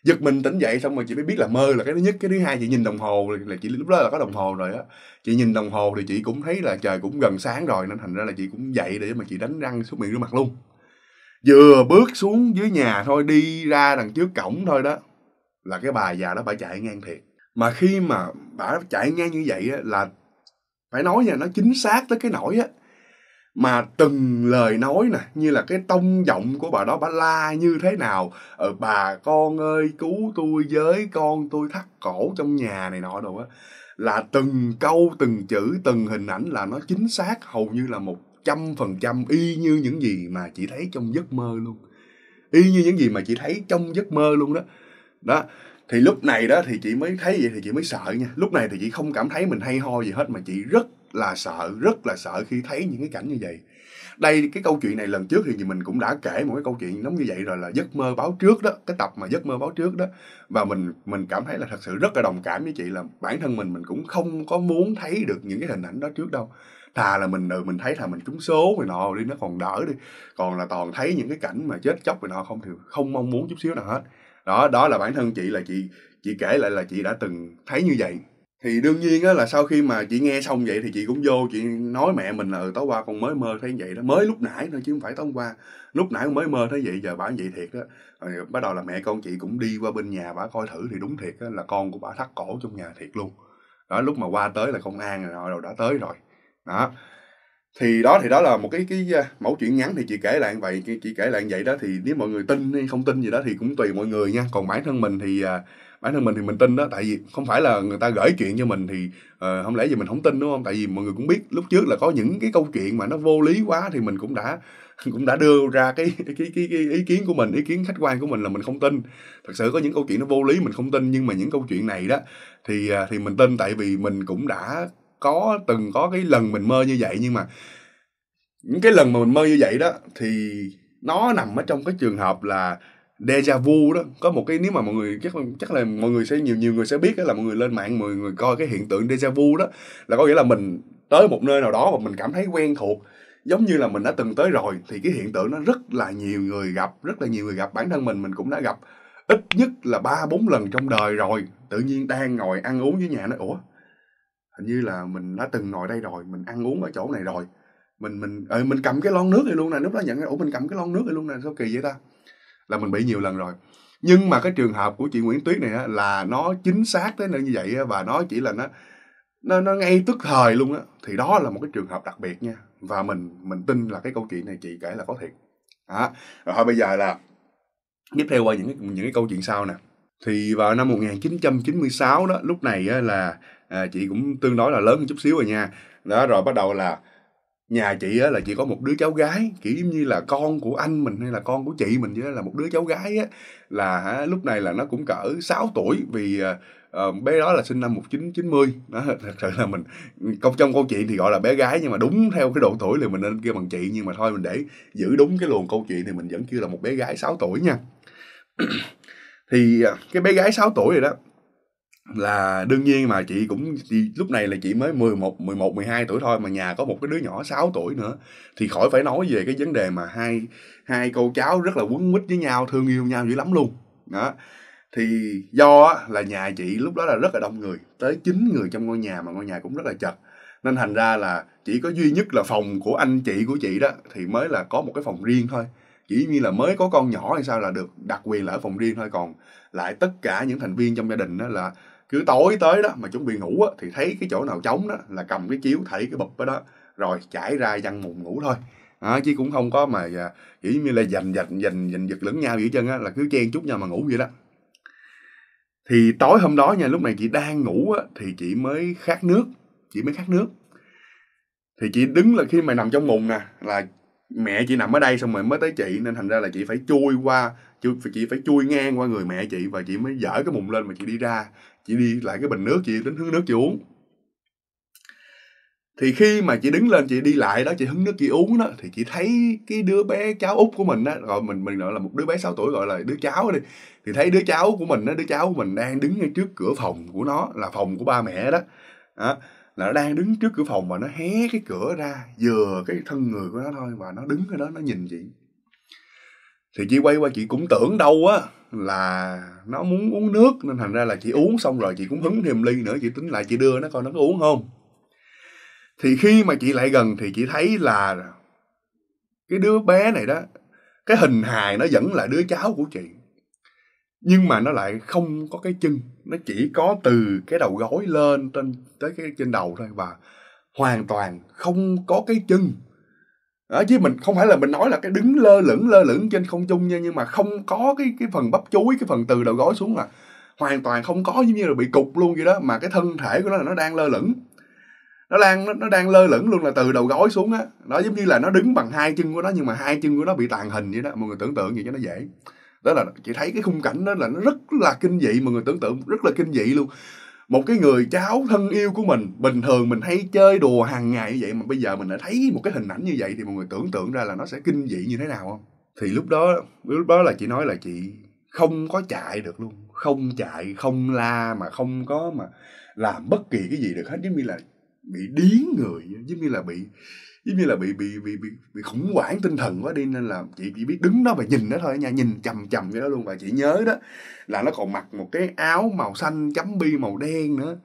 [SPEAKER 1] giật mình tỉnh dậy xong rồi chị mới biết là mơ là cái thứ nhất cái thứ hai chị nhìn đồng hồ là chị lúc đó là có đồng hồ rồi á chị nhìn đồng hồ thì chị cũng thấy là trời cũng gần sáng rồi nên thành ra là chị cũng dậy để mà chị đánh răng xuống miệng rửa mặt luôn vừa bước xuống dưới nhà thôi đi ra đằng trước cổng thôi đó là cái bà già đó bà chạy ngang thiệt mà khi mà bà chạy ngang như vậy á là phải nói nha nó chính xác tới cái nỗi á mà từng lời nói nè như là cái tông giọng của bà đó bà la như thế nào ờ bà con ơi cứu tôi với con tôi thắt cổ trong nhà này nọ đồ á là từng câu từng chữ từng hình ảnh là nó chính xác hầu như là một trăm phần trăm y như những gì mà chị thấy trong giấc mơ luôn y như những gì mà chị thấy trong giấc mơ luôn đó đó thì lúc này đó thì chị mới thấy vậy thì chị mới sợ nha lúc này thì chị không cảm thấy mình hay ho gì hết mà chị rất là sợ rất là sợ khi thấy những cái cảnh như vậy đây cái câu chuyện này lần trước thì mình cũng đã kể một cái câu chuyện giống như vậy rồi là giấc mơ báo trước đó cái tập mà giấc mơ báo trước đó và mình mình cảm thấy là thật sự rất là đồng cảm với chị là bản thân mình mình cũng không có muốn thấy được những cái hình ảnh đó trước đâu thà là mình ừ, mình thấy thà mình trúng số rồi nọ đi nó còn đỡ đi còn là toàn thấy những cái cảnh mà chết chóc rồi nọ không thì không mong muốn chút xíu nào hết đó đó là bản thân chị là chị chị kể lại là chị đã từng thấy như vậy thì đương nhiên á là sau khi mà chị nghe xong vậy thì chị cũng vô chị nói mẹ mình là ừ, tối qua con mới mơ thấy vậy đó mới lúc nãy thôi chứ không phải tối qua lúc nãy con mới mơ thấy vậy giờ bả vậy thiệt á rồi bắt đầu là mẹ con chị cũng đi qua bên nhà bả coi thử thì đúng thiệt á là con của bà thắt cổ trong nhà thiệt luôn đó lúc mà qua tới là công an rồi rồi đã tới rồi đó thì đó thì đó là một cái cái mẫu chuyện ngắn thì chị kể lại vậy chị kể lại vậy đó thì nếu mọi người tin hay không tin gì đó thì cũng tùy mọi người nha còn bản thân mình thì à, bản thân mình thì mình tin đó tại vì không phải là người ta gửi chuyện cho mình thì uh, không lẽ gì mình không tin đúng không tại vì mọi người cũng biết lúc trước là có những cái câu chuyện mà nó vô lý quá thì mình cũng đã cũng đã đưa ra cái cái cái, cái ý kiến của mình ý kiến khách quan của mình là mình không tin thật sự có những câu chuyện nó vô lý mình không tin nhưng mà những câu chuyện này đó thì uh, thì mình tin tại vì mình cũng đã có từng có cái lần mình mơ như vậy nhưng mà những cái lần mà mình mơ như vậy đó thì nó nằm ở trong cái trường hợp là Deja vu đó có một cái nếu mà mọi người chắc chắc là mọi người sẽ nhiều nhiều người sẽ biết đó là mọi người lên mạng mọi người coi cái hiện tượng deja vu đó là có nghĩa là mình tới một nơi nào đó và mình cảm thấy quen thuộc giống như là mình đã từng tới rồi thì cái hiện tượng nó rất là nhiều người gặp rất là nhiều người gặp bản thân mình mình cũng đã gặp ít nhất là ba bốn lần trong đời rồi tự nhiên đang ngồi ăn uống với nhà nó ủa hình như là mình đã từng ngồi đây rồi mình ăn uống ở chỗ này rồi mình mình ơi ờ, mình cầm cái lon nước này luôn nè lúc đó nhận ủa mình cầm cái lon nước này luôn nè sao kỳ vậy ta là mình bị nhiều lần rồi nhưng mà cái trường hợp của chị Nguyễn Tuyết này á, là nó chính xác tới nơi như vậy á, và nó chỉ là nó nó nó ngay tức thời luôn á thì đó là một cái trường hợp đặc biệt nha và mình mình tin là cái câu chuyện này chị kể là có thiệt đó. rồi thôi bây giờ là tiếp theo qua những những cái câu chuyện sau nè thì vào năm 1996 đó lúc này á, là à, chị cũng tương đối là lớn một chút xíu rồi nha đó rồi bắt đầu là nhà chị á là chị có một đứa cháu gái kiểu như là con của anh mình hay là con của chị mình á là một đứa cháu gái á là lúc này là nó cũng cỡ 6 tuổi vì uh, bé đó là sinh năm 1990 đó thật sự là mình câu trong câu chuyện thì gọi là bé gái nhưng mà đúng theo cái độ tuổi thì mình nên kêu bằng chị nhưng mà thôi mình để giữ đúng cái luồng câu chuyện thì mình vẫn kêu là một bé gái 6 tuổi nha thì ờ, cái bé gái 6 tuổi rồi đó là đương nhiên mà chị cũng chị, lúc này là chị mới 11 11 12 tuổi thôi mà nhà có một cái đứa nhỏ 6 tuổi nữa thì khỏi phải nói về cái vấn đề mà hai hai cô cháu rất là quấn quýt với nhau thương yêu nhau dữ lắm luôn đó thì do là nhà chị lúc đó là rất là đông người tới 9 người trong ngôi nhà mà ngôi nhà cũng rất là chật nên thành ra là chỉ có duy nhất là phòng của anh chị của chị đó thì mới là có một cái phòng riêng thôi chỉ như là mới có con nhỏ hay sao là được đặc quyền là ở phòng riêng thôi còn lại tất cả những thành viên trong gia đình đó là cứ tối tới đó mà chuẩn bị ngủ á, thì thấy cái chỗ nào trống đó là cầm cái chiếu thảy cái bụp đó, đó rồi chảy ra văn mùng ngủ thôi à, chứ cũng không có mà chỉ à, như là giành giành giành giành giật lẫn nhau vậy chân á là cứ chen chút nhau mà ngủ vậy đó thì tối hôm đó nha lúc này chị đang ngủ á, thì chị mới khát nước chị mới khát nước thì chị đứng là khi mà nằm trong mùng nè là mẹ chị nằm ở đây xong rồi mới tới chị nên thành ra là chị phải chui qua chị, chị phải chui ngang qua người mẹ chị và chị mới dở cái mùng lên mà chị đi ra chị đi lại cái bình nước chị đến hứng nước chị uống thì khi mà chị đứng lên chị đi lại đó chị hứng nước chị uống đó thì chị thấy cái đứa bé cháu út của mình đó gọi mình mình gọi là một đứa bé 6 tuổi gọi là đứa cháu đi thì thấy đứa cháu của mình đó đứa cháu của mình đang đứng ngay trước cửa phòng của nó là phòng của ba mẹ đó, đó là nó đang đứng trước cửa phòng và nó hé cái cửa ra vừa cái thân người của nó thôi và nó đứng ở đó nó nhìn chị thì chị quay qua chị cũng tưởng đâu á là nó muốn uống nước nên thành ra là chị uống xong rồi chị cũng hứng thêm ly nữa chị tính lại chị đưa nó coi nó có uống không thì khi mà chị lại gần thì chị thấy là cái đứa bé này đó cái hình hài nó vẫn là đứa cháu của chị nhưng mà nó lại không có cái chân nó chỉ có từ cái đầu gối lên trên tới cái trên đầu thôi và hoàn toàn không có cái chân đó, chứ mình không phải là mình nói là cái đứng lơ lửng lơ lửng trên không trung nha nhưng mà không có cái cái phần bắp chuối cái phần từ đầu gối xuống là hoàn toàn không có giống như là bị cục luôn vậy đó mà cái thân thể của nó là nó đang lơ lửng nó đang nó, nó đang lơ lửng luôn là từ đầu gối xuống á nó giống như là nó đứng bằng hai chân của nó nhưng mà hai chân của nó bị tàn hình vậy đó mọi người tưởng tượng gì cho nó dễ đó là chị thấy cái khung cảnh đó là nó rất là kinh dị mọi người tưởng tượng rất là kinh dị luôn một cái người cháu thân yêu của mình bình thường mình hay chơi đùa hàng ngày như vậy mà bây giờ mình đã thấy một cái hình ảnh như vậy thì mọi người tưởng tượng ra là nó sẽ kinh dị như thế nào không thì lúc đó lúc đó là chị nói là chị không có chạy được luôn không chạy không la mà không có mà làm bất kỳ cái gì được hết giống như là bị điếng người giống như là bị giống như là bị bị bị bị, bị khủng hoảng tinh thần quá đi nên là chị chỉ biết đứng đó và nhìn đó thôi nha nhìn chầm chầm cái đó luôn và chị nhớ đó là nó còn mặc một cái áo màu xanh chấm bi màu đen nữa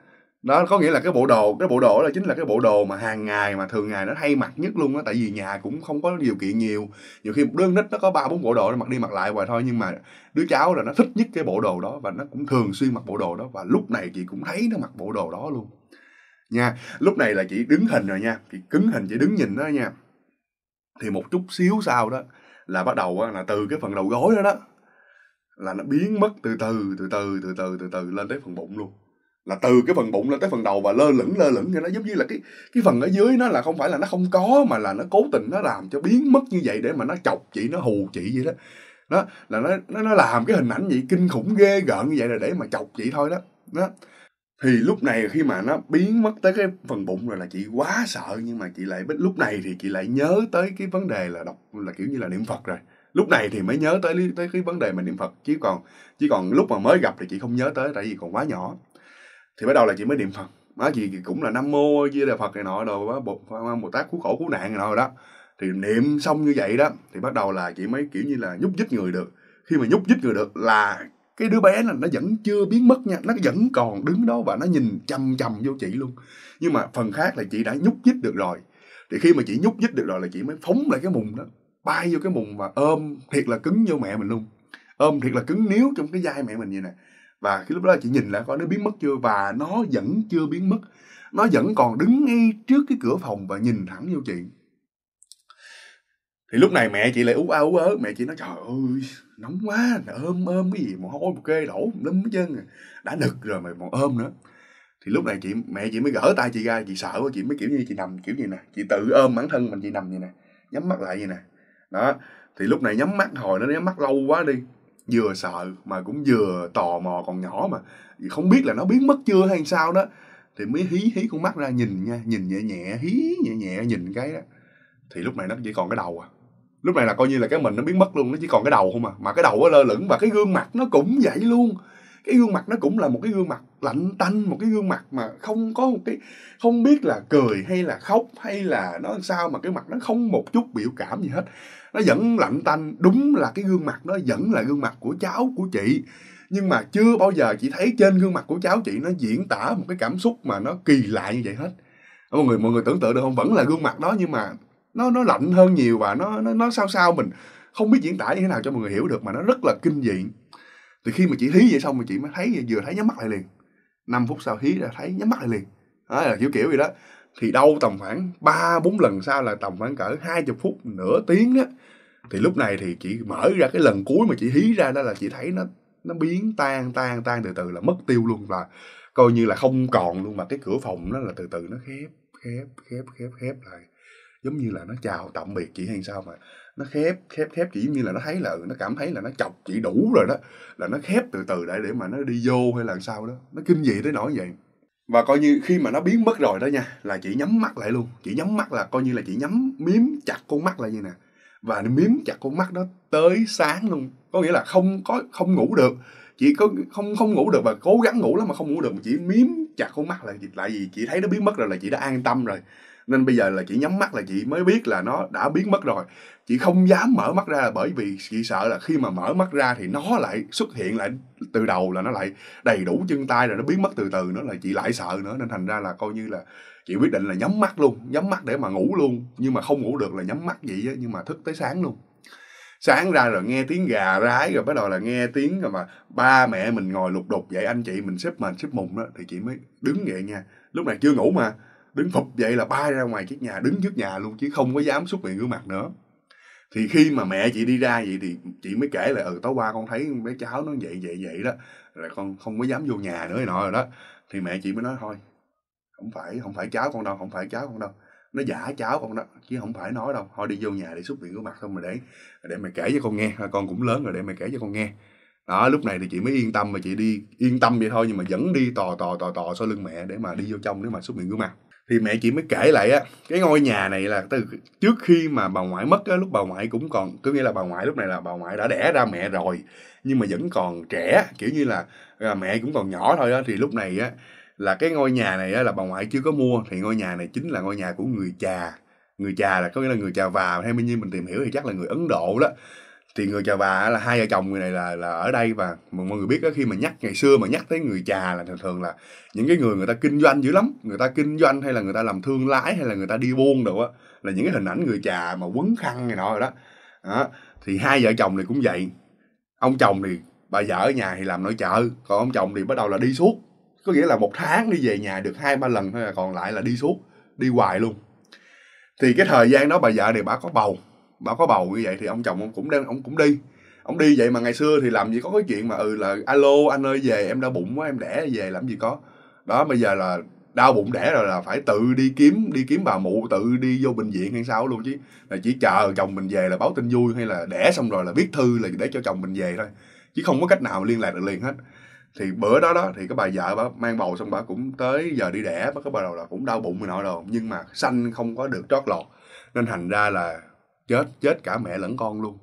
[SPEAKER 1] đó có nghĩa là cái bộ đồ cái bộ đồ là chính là cái bộ đồ mà hàng ngày mà thường ngày nó hay mặc nhất luôn á tại vì nhà cũng không có điều kiện nhiều nhiều khi một đứa nít nó có ba bốn bộ đồ nó mặc đi mặc lại hoài thôi nhưng mà đứa cháu là nó thích nhất cái bộ đồ đó và nó cũng thường xuyên mặc bộ đồ đó và lúc này chị cũng thấy nó mặc bộ đồ đó luôn nha lúc này là chị đứng hình rồi nha chị cứng hình chị đứng nhìn đó nha thì một chút xíu sau đó là bắt đầu là từ cái phần đầu gối đó đó là nó biến mất từ từ từ từ từ từ từ từ lên tới phần bụng luôn là từ cái phần bụng lên tới phần đầu và lơ lửng lơ lửng thì nó giống như là cái cái phần ở dưới nó là không phải là nó không có mà là nó cố tình nó làm cho biến mất như vậy để mà nó chọc chị nó hù chị vậy đó đó là nó nó nó làm cái hình ảnh gì kinh khủng ghê gợn như vậy là để mà chọc chị thôi đó đó thì lúc này khi mà nó biến mất tới cái phần bụng rồi là chị quá sợ nhưng mà chị lại lúc này thì chị lại nhớ tới cái vấn đề là đọc là kiểu như là niệm phật rồi lúc này thì mới nhớ tới tới cái vấn đề mà niệm phật chứ còn chỉ còn lúc mà mới gặp thì chị không nhớ tới tại vì còn quá nhỏ thì bắt đầu là chị mới niệm phật má chị cũng là nam mô di đà phật này nọ đồ bồ, bồ tát cứu khổ cứu nạn này nọ rồi đó thì niệm xong như vậy đó thì bắt đầu là chị mới kiểu như là nhúc nhích người được khi mà nhúc nhích người được là cái đứa bé là nó vẫn chưa biến mất nha nó vẫn còn đứng đó và nó nhìn chăm chăm vô chị luôn nhưng mà phần khác là chị đã nhúc nhích được rồi thì khi mà chị nhúc nhích được rồi là chị mới phóng lại cái mùng đó bay vô cái mùng và ôm thiệt là cứng vô mẹ mình luôn ôm thiệt là cứng níu trong cái vai mẹ mình như này. và khi lúc đó chị nhìn lại coi nó biến mất chưa và nó vẫn chưa biến mất nó vẫn còn đứng ngay trước cái cửa phòng và nhìn thẳng vô chị thì lúc này mẹ chị lại ú a ú ớ mẹ chị nói trời ơi nóng quá ôm ôm cái gì mà hôi một kê đổ lấm chân à. đã nực rồi mà còn ôm nữa thì lúc này chị mẹ chị mới gỡ tay chị ra chị sợ quá chị mới kiểu như chị nằm kiểu gì nè chị tự ôm bản thân mình chị nằm như nè nhắm mắt lại như nè đó thì lúc này nhắm mắt hồi nó nhắm mắt lâu quá đi vừa sợ mà cũng vừa tò mò còn nhỏ mà không biết là nó biến mất chưa hay sao đó thì mới hí hí con mắt ra nhìn nha nhìn nhẹ nhẹ hí nhẹ nhẹ nhìn cái đó thì lúc này nó chỉ còn cái đầu à lúc này là coi như là cái mình nó biến mất luôn nó chỉ còn cái đầu không à mà cái đầu nó lơ lửng và cái gương mặt nó cũng vậy luôn cái gương mặt nó cũng là một cái gương mặt lạnh tanh một cái gương mặt mà không có một cái không biết là cười hay là khóc hay là nó sao mà cái mặt nó không một chút biểu cảm gì hết nó vẫn lạnh tanh đúng là cái gương mặt nó vẫn là gương mặt của cháu của chị nhưng mà chưa bao giờ chị thấy trên gương mặt của cháu chị nó diễn tả một cái cảm xúc mà nó kỳ lạ như vậy hết mọi người mọi người tưởng tượng được không vẫn là gương mặt đó nhưng mà nó nó lạnh hơn nhiều và nó nó nó sao sao mình không biết diễn tả như thế nào cho mọi người hiểu được mà nó rất là kinh dị thì khi mà chị hí vậy xong mà chị mới thấy vừa thấy nhắm mắt lại liền 5 phút sau hí ra thấy nhắm mắt lại liền đó là kiểu kiểu gì đó thì đâu tầm khoảng ba bốn lần sau là tầm khoảng cỡ hai chục phút nửa tiếng đó thì lúc này thì chị mở ra cái lần cuối mà chị hí ra đó là chị thấy nó nó biến tan tan tan từ từ là mất tiêu luôn là coi như là không còn luôn mà cái cửa phòng nó là từ từ nó khép khép khép khép khép lại giống như là nó chào tạm biệt chị hay sao mà nó khép khép khép chỉ như là nó thấy là ừ, nó cảm thấy là nó chọc chị đủ rồi đó là nó khép từ từ để để mà nó đi vô hay là sao đó nó kinh dị tới nỗi vậy và coi như khi mà nó biến mất rồi đó nha là chỉ nhắm mắt lại luôn chỉ nhắm mắt là coi như là chỉ nhắm miếm chặt con mắt lại như nè và miếm chặt con mắt đó tới sáng luôn có nghĩa là không có không ngủ được chỉ có không không ngủ được và cố gắng ngủ lắm mà không ngủ được mà chỉ miếm chặt con mắt lại lại vì chị thấy nó biến mất rồi là chị đã an tâm rồi nên bây giờ là chị nhắm mắt là chị mới biết là nó đã biến mất rồi chị không dám mở mắt ra là bởi vì chị sợ là khi mà mở mắt ra thì nó lại xuất hiện lại từ đầu là nó lại đầy đủ chân tay rồi nó biến mất từ từ nữa là chị lại sợ nữa nên thành ra là coi như là chị quyết định là nhắm mắt luôn nhắm mắt để mà ngủ luôn nhưng mà không ngủ được là nhắm mắt vậy á nhưng mà thức tới sáng luôn sáng ra rồi nghe tiếng gà rái rồi bắt đầu là nghe tiếng rồi mà ba mẹ mình ngồi lục đục vậy anh chị mình xếp mền xếp mùng đó thì chị mới đứng dậy nha lúc này chưa ngủ mà đứng phục vậy là bay ra ngoài trước nhà đứng trước nhà luôn chứ không có dám xuất miệng gương mặt nữa thì khi mà mẹ chị đi ra vậy thì chị mới kể là ừ tối qua con thấy bé cháu nó vậy vậy vậy đó là con không có dám vô nhà nữa nọ rồi đó thì mẹ chị mới nói thôi không phải không phải cháu con đâu không phải cháu con đâu nó giả cháu con đó chứ không phải nói đâu thôi đi vô nhà để xuất miệng gương mặt không mà để để mày kể cho con nghe con cũng lớn rồi để mày kể cho con nghe đó lúc này thì chị mới yên tâm mà chị đi yên tâm vậy thôi nhưng mà vẫn đi tò tò tò tò sau lưng mẹ để mà đi vô trong để mà xuất miệng gương mặt thì mẹ chị mới kể lại á cái ngôi nhà này là từ trước khi mà bà ngoại mất á lúc bà ngoại cũng còn có nghĩa là bà ngoại lúc này là bà ngoại đã đẻ ra mẹ rồi nhưng mà vẫn còn trẻ kiểu như là, là mẹ cũng còn nhỏ thôi á thì lúc này á là cái ngôi nhà này á là bà ngoại chưa có mua thì ngôi nhà này chính là ngôi nhà của người già người già là có nghĩa là người già vào hay như mình tìm hiểu thì chắc là người ấn độ đó thì người chà bà là hai vợ chồng người này là là ở đây và mọi người biết đó, khi mà nhắc ngày xưa mà nhắc tới người chà là thường thường là những cái người người ta kinh doanh dữ lắm người ta kinh doanh hay là người ta làm thương lái hay là người ta đi buôn đồ á là những cái hình ảnh người chà mà quấn khăn này nọ rồi đó. đó thì hai vợ chồng này cũng vậy ông chồng thì bà vợ ở nhà thì làm nội trợ còn ông chồng thì bắt đầu là đi suốt có nghĩa là một tháng đi về nhà được hai ba lần thôi à, còn lại là đi suốt đi hoài luôn thì cái thời gian đó bà vợ này bà có bầu bà có bầu như vậy thì ông chồng ông cũng đang ông cũng đi ông đi vậy mà ngày xưa thì làm gì có cái chuyện mà ừ là alo anh ơi về em đau bụng quá em đẻ về làm gì có đó bây giờ là đau bụng đẻ rồi là phải tự đi kiếm đi kiếm bà mụ tự đi vô bệnh viện hay sao luôn chứ là chỉ chờ chồng mình về là báo tin vui hay là đẻ xong rồi là viết thư là để cho chồng mình về thôi chứ không có cách nào liên lạc được liền hết thì bữa đó đó thì cái bà vợ bà mang bầu xong bà cũng tới giờ đi đẻ bà cái bà đầu là cũng đau bụng rồi nọ rồi nhưng mà sanh không có được trót lọt nên thành ra là chết chết cả mẹ lẫn con luôn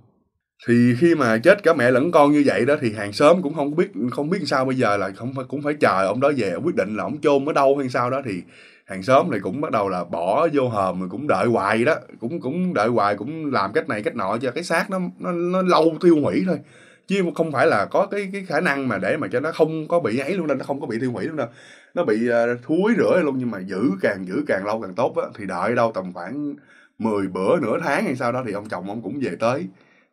[SPEAKER 1] thì khi mà chết cả mẹ lẫn con như vậy đó thì hàng xóm cũng không biết không biết sao bây giờ là không phải cũng phải chờ ông đó về quyết định là ông chôn ở đâu hay sao đó thì hàng xóm này cũng bắt đầu là bỏ vô hòm rồi cũng đợi hoài đó cũng cũng đợi hoài cũng làm cách này cách nọ cho cái xác nó nó, nó lâu tiêu hủy thôi chứ không phải là có cái cái khả năng mà để mà cho nó không có bị ấy luôn đâu nó không có bị tiêu hủy luôn đâu nó bị uh, thúi rửa luôn nhưng mà giữ càng giữ càng lâu càng tốt á thì đợi đâu tầm khoảng 10 bữa nửa tháng hay sau đó thì ông chồng ông cũng về tới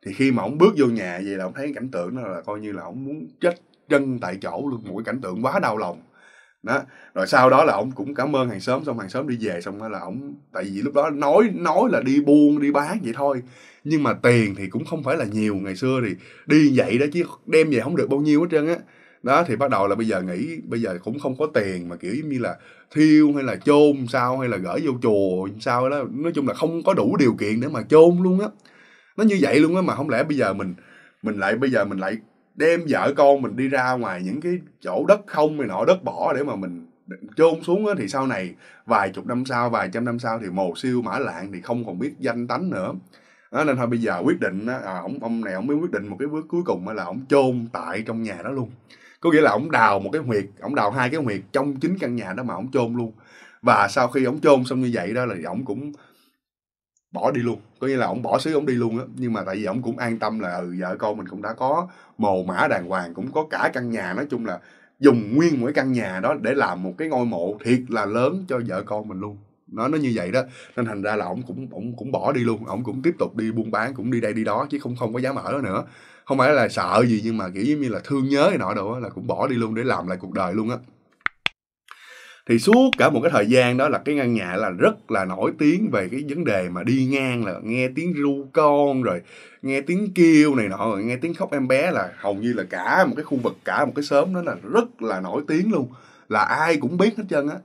[SPEAKER 1] thì khi mà ông bước vô nhà vậy là ông thấy cảnh tượng đó là coi như là ông muốn chết chân tại chỗ luôn một cái cảnh tượng quá đau lòng đó rồi sau đó là ông cũng cảm ơn hàng xóm xong hàng xóm đi về xong đó là ông tại vì lúc đó nói nói là đi buôn đi bán vậy thôi nhưng mà tiền thì cũng không phải là nhiều ngày xưa thì đi vậy đó chứ đem về không được bao nhiêu hết trơn á đó thì bắt đầu là bây giờ nghĩ bây giờ cũng không có tiền mà kiểu như là thiêu hay là chôn sao hay là gửi vô chùa sao đó nói chung là không có đủ điều kiện để mà chôn luôn á nó như vậy luôn á mà không lẽ bây giờ mình mình lại bây giờ mình lại đem vợ con mình đi ra ngoài những cái chỗ đất không này nọ đất bỏ để mà mình chôn xuống á, thì sau này vài chục năm sau vài trăm năm sau thì mồ siêu mã lạng thì không còn biết danh tánh nữa đó, nên thôi bây giờ quyết định à, ông ông này ông mới quyết định một cái bước cuối cùng là ông chôn tại trong nhà đó luôn có nghĩa là ổng đào một cái huyệt ổng đào hai cái huyệt trong chính căn nhà đó mà ổng chôn luôn và sau khi ổng chôn xong như vậy đó là ổng cũng bỏ đi luôn có nghĩa là ổng bỏ xứ ổng đi luôn á nhưng mà tại vì ổng cũng an tâm là ừ vợ con mình cũng đã có mồ mã đàng hoàng cũng có cả căn nhà nói chung là dùng nguyên mỗi căn nhà đó để làm một cái ngôi mộ thiệt là lớn cho vợ con mình luôn nó nó như vậy đó nên thành ra là ổng cũng ổng cũng bỏ đi luôn ổng cũng tiếp tục đi buôn bán cũng đi đây đi đó chứ không không có dám ở nữa không phải là sợ gì nhưng mà kiểu giống như là thương nhớ này nọ đồ là cũng bỏ đi luôn để làm lại cuộc đời luôn á thì suốt cả một cái thời gian đó là cái ngăn nhà là rất là nổi tiếng về cái vấn đề mà đi ngang là nghe tiếng ru con rồi nghe tiếng kêu này nọ rồi nghe tiếng khóc em bé là hầu như là cả một cái khu vực cả một cái xóm đó là rất là nổi tiếng luôn là ai cũng biết hết trơn á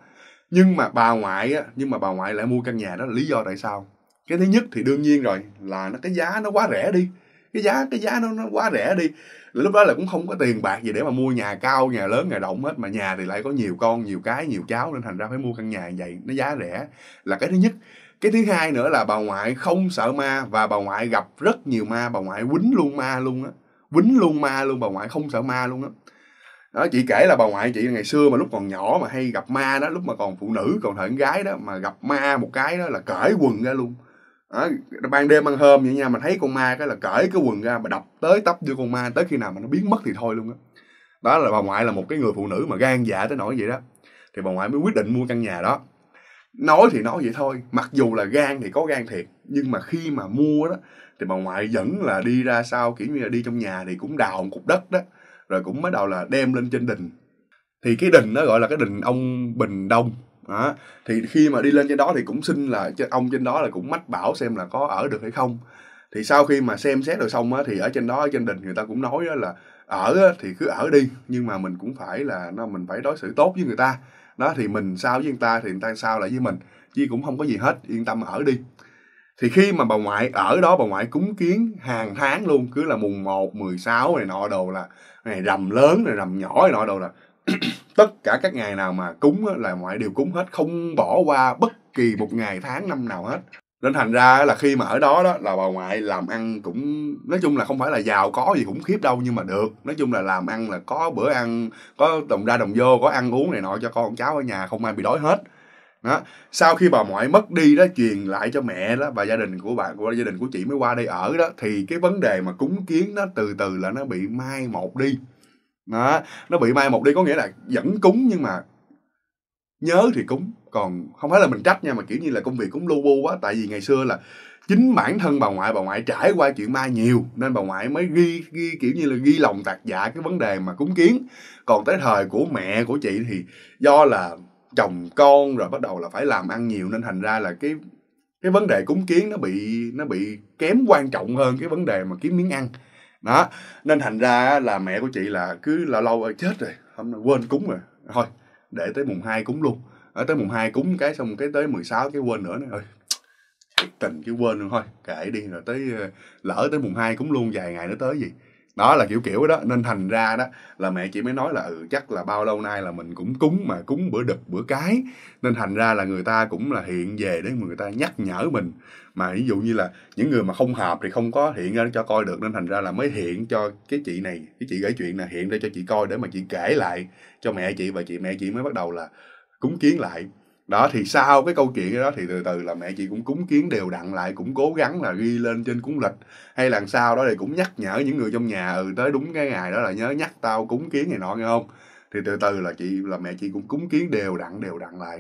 [SPEAKER 1] nhưng mà bà ngoại á nhưng mà bà ngoại lại mua căn nhà đó là lý do tại sao cái thứ nhất thì đương nhiên rồi là nó cái giá nó quá rẻ đi cái giá cái giá nó nó quá rẻ đi lúc đó là cũng không có tiền bạc gì để mà mua nhà cao nhà lớn nhà rộng hết mà nhà thì lại có nhiều con nhiều cái nhiều cháu nên thành ra phải mua căn nhà vậy nó giá rẻ là cái thứ nhất cái thứ hai nữa là bà ngoại không sợ ma và bà ngoại gặp rất nhiều ma bà ngoại quýnh luôn ma luôn á quýnh luôn ma luôn bà ngoại không sợ ma luôn á đó chị kể là bà ngoại chị ngày xưa mà lúc còn nhỏ mà hay gặp ma đó lúc mà còn phụ nữ còn thợ gái đó mà gặp ma một cái đó là cởi quần ra luôn đó, ban đêm ăn hôm vậy nha mà thấy con ma cái là cởi cái quần ra mà đập tới tấp vô con ma tới khi nào mà nó biến mất thì thôi luôn đó đó là bà ngoại là một cái người phụ nữ mà gan dạ tới nỗi vậy đó thì bà ngoại mới quyết định mua căn nhà đó nói thì nói vậy thôi mặc dù là gan thì có gan thiệt nhưng mà khi mà mua đó thì bà ngoại vẫn là đi ra sau kiểu như là đi trong nhà thì cũng đào một cục đất đó rồi cũng bắt đầu là đem lên trên đình thì cái đình nó gọi là cái đình ông bình đông đó. thì khi mà đi lên trên đó thì cũng xin là ông trên đó là cũng mách bảo xem là có ở được hay không thì sau khi mà xem xét rồi xong á thì ở trên đó ở trên đình người ta cũng nói là ở thì cứ ở đi nhưng mà mình cũng phải là nó mình phải đối xử tốt với người ta đó thì mình sao với người ta thì người ta sao lại với mình chứ cũng không có gì hết yên tâm ở đi thì khi mà bà ngoại ở đó bà ngoại cúng kiến hàng tháng luôn cứ là mùng 1, 16 này nọ đồ là này rằm lớn rồi rằm nhỏ rồi nọ đâu là tất cả các ngày nào mà cúng á, là mọi điều cúng hết không bỏ qua bất kỳ một ngày tháng năm nào hết nên thành ra là khi mà ở đó đó là bà ngoại làm ăn cũng nói chung là không phải là giàu có gì khủng khiếp đâu nhưng mà được nói chung là làm ăn là có bữa ăn có đồng ra đồng vô có ăn uống này nọ cho con cháu ở nhà không ai bị đói hết đó sau khi bà ngoại mất đi đó truyền lại cho mẹ đó và gia đình của bạn của gia đình của chị mới qua đây ở đó thì cái vấn đề mà cúng kiến nó từ từ là nó bị mai một đi đó nó bị mai một đi có nghĩa là vẫn cúng nhưng mà nhớ thì cúng còn không phải là mình trách nha mà kiểu như là công việc cũng lu bu quá tại vì ngày xưa là chính bản thân bà ngoại bà ngoại trải qua chuyện ma nhiều nên bà ngoại mới ghi ghi kiểu như là ghi lòng tạc dạ cái vấn đề mà cúng kiến còn tới thời của mẹ của chị thì do là chồng con rồi bắt đầu là phải làm ăn nhiều nên thành ra là cái cái vấn đề cúng kiến nó bị nó bị kém quan trọng hơn cái vấn đề mà kiếm miếng ăn đó nên thành ra là mẹ của chị là cứ là lâu rồi chết rồi không quên cúng rồi thôi để tới mùng 2 cúng luôn ở tới mùng 2 cúng cái xong cái tới 16 cái quên nữa này tình cái quên luôn thôi kệ đi rồi tới ờ, lỡ tới mùng 2 cúng luôn vài ngày nữa tới gì đó là kiểu kiểu đó nên thành ra đó là mẹ chị mới nói là ừ chắc là bao lâu nay là mình cũng cúng mà cúng bữa đực bữa cái nên thành ra là người ta cũng là hiện về để người ta nhắc nhở mình mà ví dụ như là những người mà không hợp thì không có hiện ra cho coi được nên thành ra là mới hiện cho cái chị này cái chị kể chuyện là hiện ra cho chị coi để mà chị kể lại cho mẹ chị và chị mẹ chị mới bắt đầu là cúng kiến lại đó thì sau cái câu chuyện đó thì từ từ là mẹ chị cũng cúng kiến đều đặn lại cũng cố gắng là ghi lên trên cuốn lịch hay lần sau đó thì cũng nhắc nhở những người trong nhà ừ tới đúng cái ngày đó là nhớ nhắc tao cúng kiến này nọ nghe không thì từ từ là chị là mẹ chị cũng cúng kiến đều đặn đều đặn lại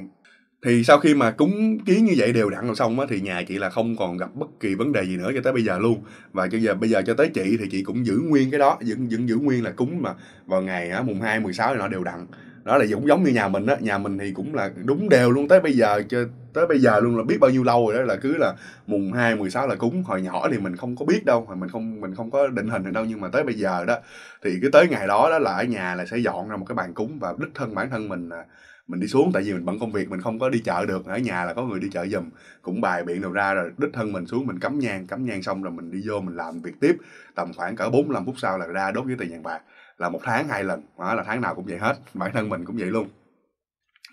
[SPEAKER 1] thì sau khi mà cúng kiến như vậy đều đặn xong á thì nhà chị là không còn gặp bất kỳ vấn đề gì nữa cho tới bây giờ luôn và cho giờ bây giờ cho tới chị thì chị cũng giữ nguyên cái đó vẫn vẫn giữ nguyên là cúng mà vào ngày á, mùng hai mười sáu thì nó đều đặn đó là cũng giống như nhà mình á nhà mình thì cũng là đúng đều luôn tới bây giờ cho tới bây giờ luôn là biết bao nhiêu lâu rồi đó là cứ là mùng hai mười sáu là cúng hồi nhỏ thì mình không có biết đâu mà mình không mình không có định hình được đâu nhưng mà tới bây giờ đó thì cứ tới ngày đó đó là ở nhà là sẽ dọn ra một cái bàn cúng và đích thân bản thân mình là mình đi xuống tại vì mình bận công việc mình không có đi chợ được ở nhà là có người đi chợ giùm cũng bài biện đầu ra rồi đích thân mình xuống mình cắm nhang cắm nhang xong rồi mình đi vô mình làm việc tiếp tầm khoảng cỡ bốn năm phút sau là ra đốt với tiền vàng bạc là một tháng hai lần đó là tháng nào cũng vậy hết bản thân mình cũng vậy luôn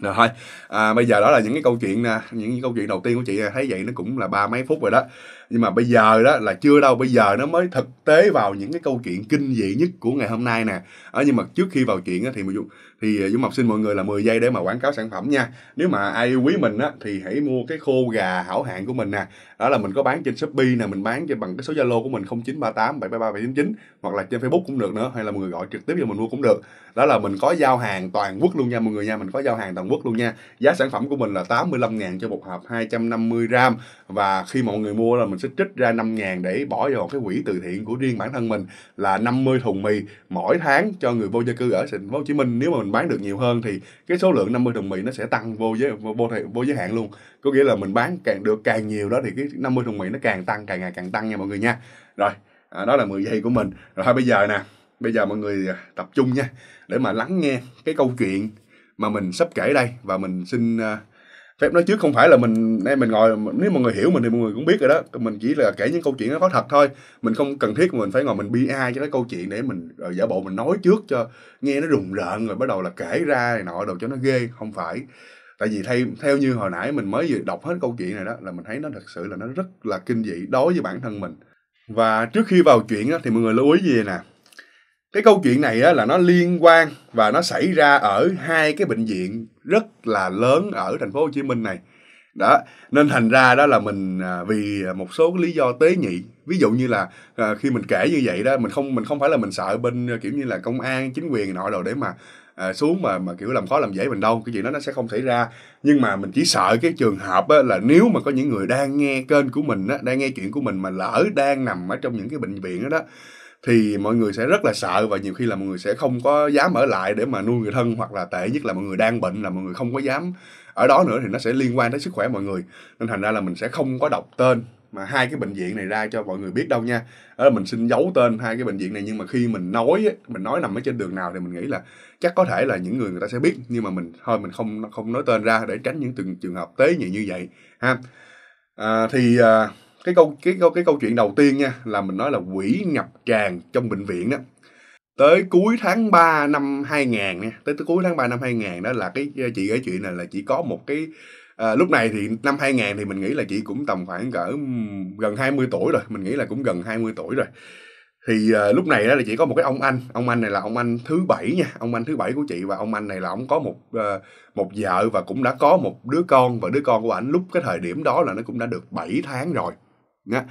[SPEAKER 1] rồi thôi à, bây giờ đó là những cái câu chuyện những cái câu chuyện đầu tiên của chị à, thấy vậy nó cũng là ba mấy phút rồi đó nhưng mà bây giờ đó là chưa đâu bây giờ nó mới thực tế vào những cái câu chuyện kinh dị nhất của ngày hôm nay nè ở ờ, nhưng mà trước khi vào chuyện á, thì thì ờ, Dũng Mộc xin mọi người là 10 giây để mà quảng cáo sản phẩm nha nếu mà ai yêu quý mình á, thì hãy mua cái khô gà hảo hạng của mình nè đó là mình có bán trên Shopee nè mình bán trên bằng cái số Zalo của mình 0938 733 hoặc là trên Facebook cũng được nữa hay là mọi người gọi trực tiếp cho mình mua cũng được đó là mình có giao hàng toàn quốc luôn nha mọi người nha mình có giao hàng toàn quốc luôn nha giá sản phẩm của mình là 85 ngàn cho một hộp 250 gram và khi mọi người mua là mình mình sẽ trích ra 5 ngàn để bỏ vào cái quỹ từ thiện của riêng bản thân mình là 50 thùng mì mỗi tháng cho người vô gia cư ở thành phố Hồ Chí Minh nếu mà mình bán được nhiều hơn thì cái số lượng 50 thùng mì nó sẽ tăng vô giới vô, vô giới hạn luôn có nghĩa là mình bán càng được càng nhiều đó thì cái 50 thùng mì nó càng tăng càng ngày càng tăng nha mọi người nha rồi à, đó là 10 giây của mình rồi thôi bây giờ nè bây giờ mọi người à, tập trung nha để mà lắng nghe cái câu chuyện mà mình sắp kể đây và mình xin uh, phép nói trước không phải là mình nay mình ngồi nếu mọi người hiểu mình thì mọi người cũng biết rồi đó mình chỉ là kể những câu chuyện nó có thật thôi mình không cần thiết mình phải ngồi mình bi ai cho cái câu chuyện để mình rồi giả bộ mình nói trước cho nghe nó rùng rợn rồi bắt đầu là kể ra này nọ đồ cho nó ghê không phải tại vì thay, theo như hồi nãy mình mới vừa đọc hết câu chuyện này đó là mình thấy nó thật sự là nó rất là kinh dị đối với bản thân mình và trước khi vào chuyện đó, thì mọi người lưu ý gì nè cái câu chuyện này á, là nó liên quan và nó xảy ra ở hai cái bệnh viện rất là lớn ở thành phố Hồ Chí Minh này đó nên thành ra đó là mình à, vì một số lý do tế nhị ví dụ như là à, khi mình kể như vậy đó mình không mình không phải là mình sợ bên à, kiểu như là công an chính quyền nọ đồ để mà xuống mà mà kiểu làm khó làm dễ mình đâu cái gì đó nó sẽ không xảy ra nhưng mà mình chỉ sợ cái trường hợp á, là nếu mà có những người đang nghe kênh của mình á, đang nghe chuyện của mình mà lỡ đang nằm ở trong những cái bệnh viện đó, đó thì mọi người sẽ rất là sợ và nhiều khi là mọi người sẽ không có dám ở lại để mà nuôi người thân hoặc là tệ nhất là mọi người đang bệnh là mọi người không có dám ở đó nữa thì nó sẽ liên quan tới sức khỏe mọi người nên thành ra là mình sẽ không có đọc tên mà hai cái bệnh viện này ra cho mọi người biết đâu nha đó là mình xin giấu tên hai cái bệnh viện này nhưng mà khi mình nói mình nói nằm ở trên đường nào thì mình nghĩ là chắc có thể là những người người ta sẽ biết nhưng mà mình thôi mình không không nói tên ra để tránh những trường trường hợp tế nhị như vậy ha à, thì à, cái câu cái câu cái câu chuyện đầu tiên nha là mình nói là quỷ ngập tràn trong bệnh viện đó tới cuối tháng 3 năm 2000 nha tới, tới cuối tháng 3 năm 2000 đó là cái ờ, chị kể chuyện này là chỉ có một cái à, lúc này thì năm 2000 thì mình nghĩ là chị cũng tầm khoảng cỡ gần 20 tuổi rồi mình nghĩ là cũng gần 20 tuổi rồi thì à, lúc này đó là chỉ có một cái ông anh ông anh này là ông anh thứ bảy nha ông anh thứ bảy của chị và ông anh này là ông có một à, một vợ và cũng đã có một đứa con và đứa con của ảnh lúc cái thời điểm đó là nó cũng đã được 7 tháng rồi Nha. Dạ.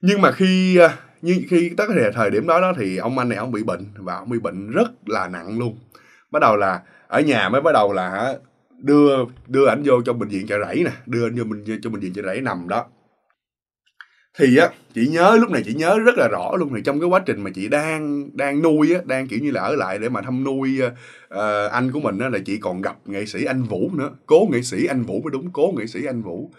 [SPEAKER 1] nhưng mà khi à, như khi tất cả thời điểm đó đó thì ông anh này ông bị bệnh và ông bị bệnh rất là nặng luôn bắt đầu là ở nhà mới bắt đầu là đưa đưa ảnh vô trong bệnh viện chợ rẫy nè đưa anh vô mình cho bệnh viện chợ rẫy nằm đó thì á chị nhớ lúc này chị nhớ rất là rõ luôn thì trong cái quá trình mà chị đang đang nuôi á đang kiểu như là ở lại để mà thăm nuôi uh, anh của mình á là chị còn gặp nghệ sĩ anh vũ nữa cố nghệ sĩ anh vũ mới đúng cố nghệ sĩ anh vũ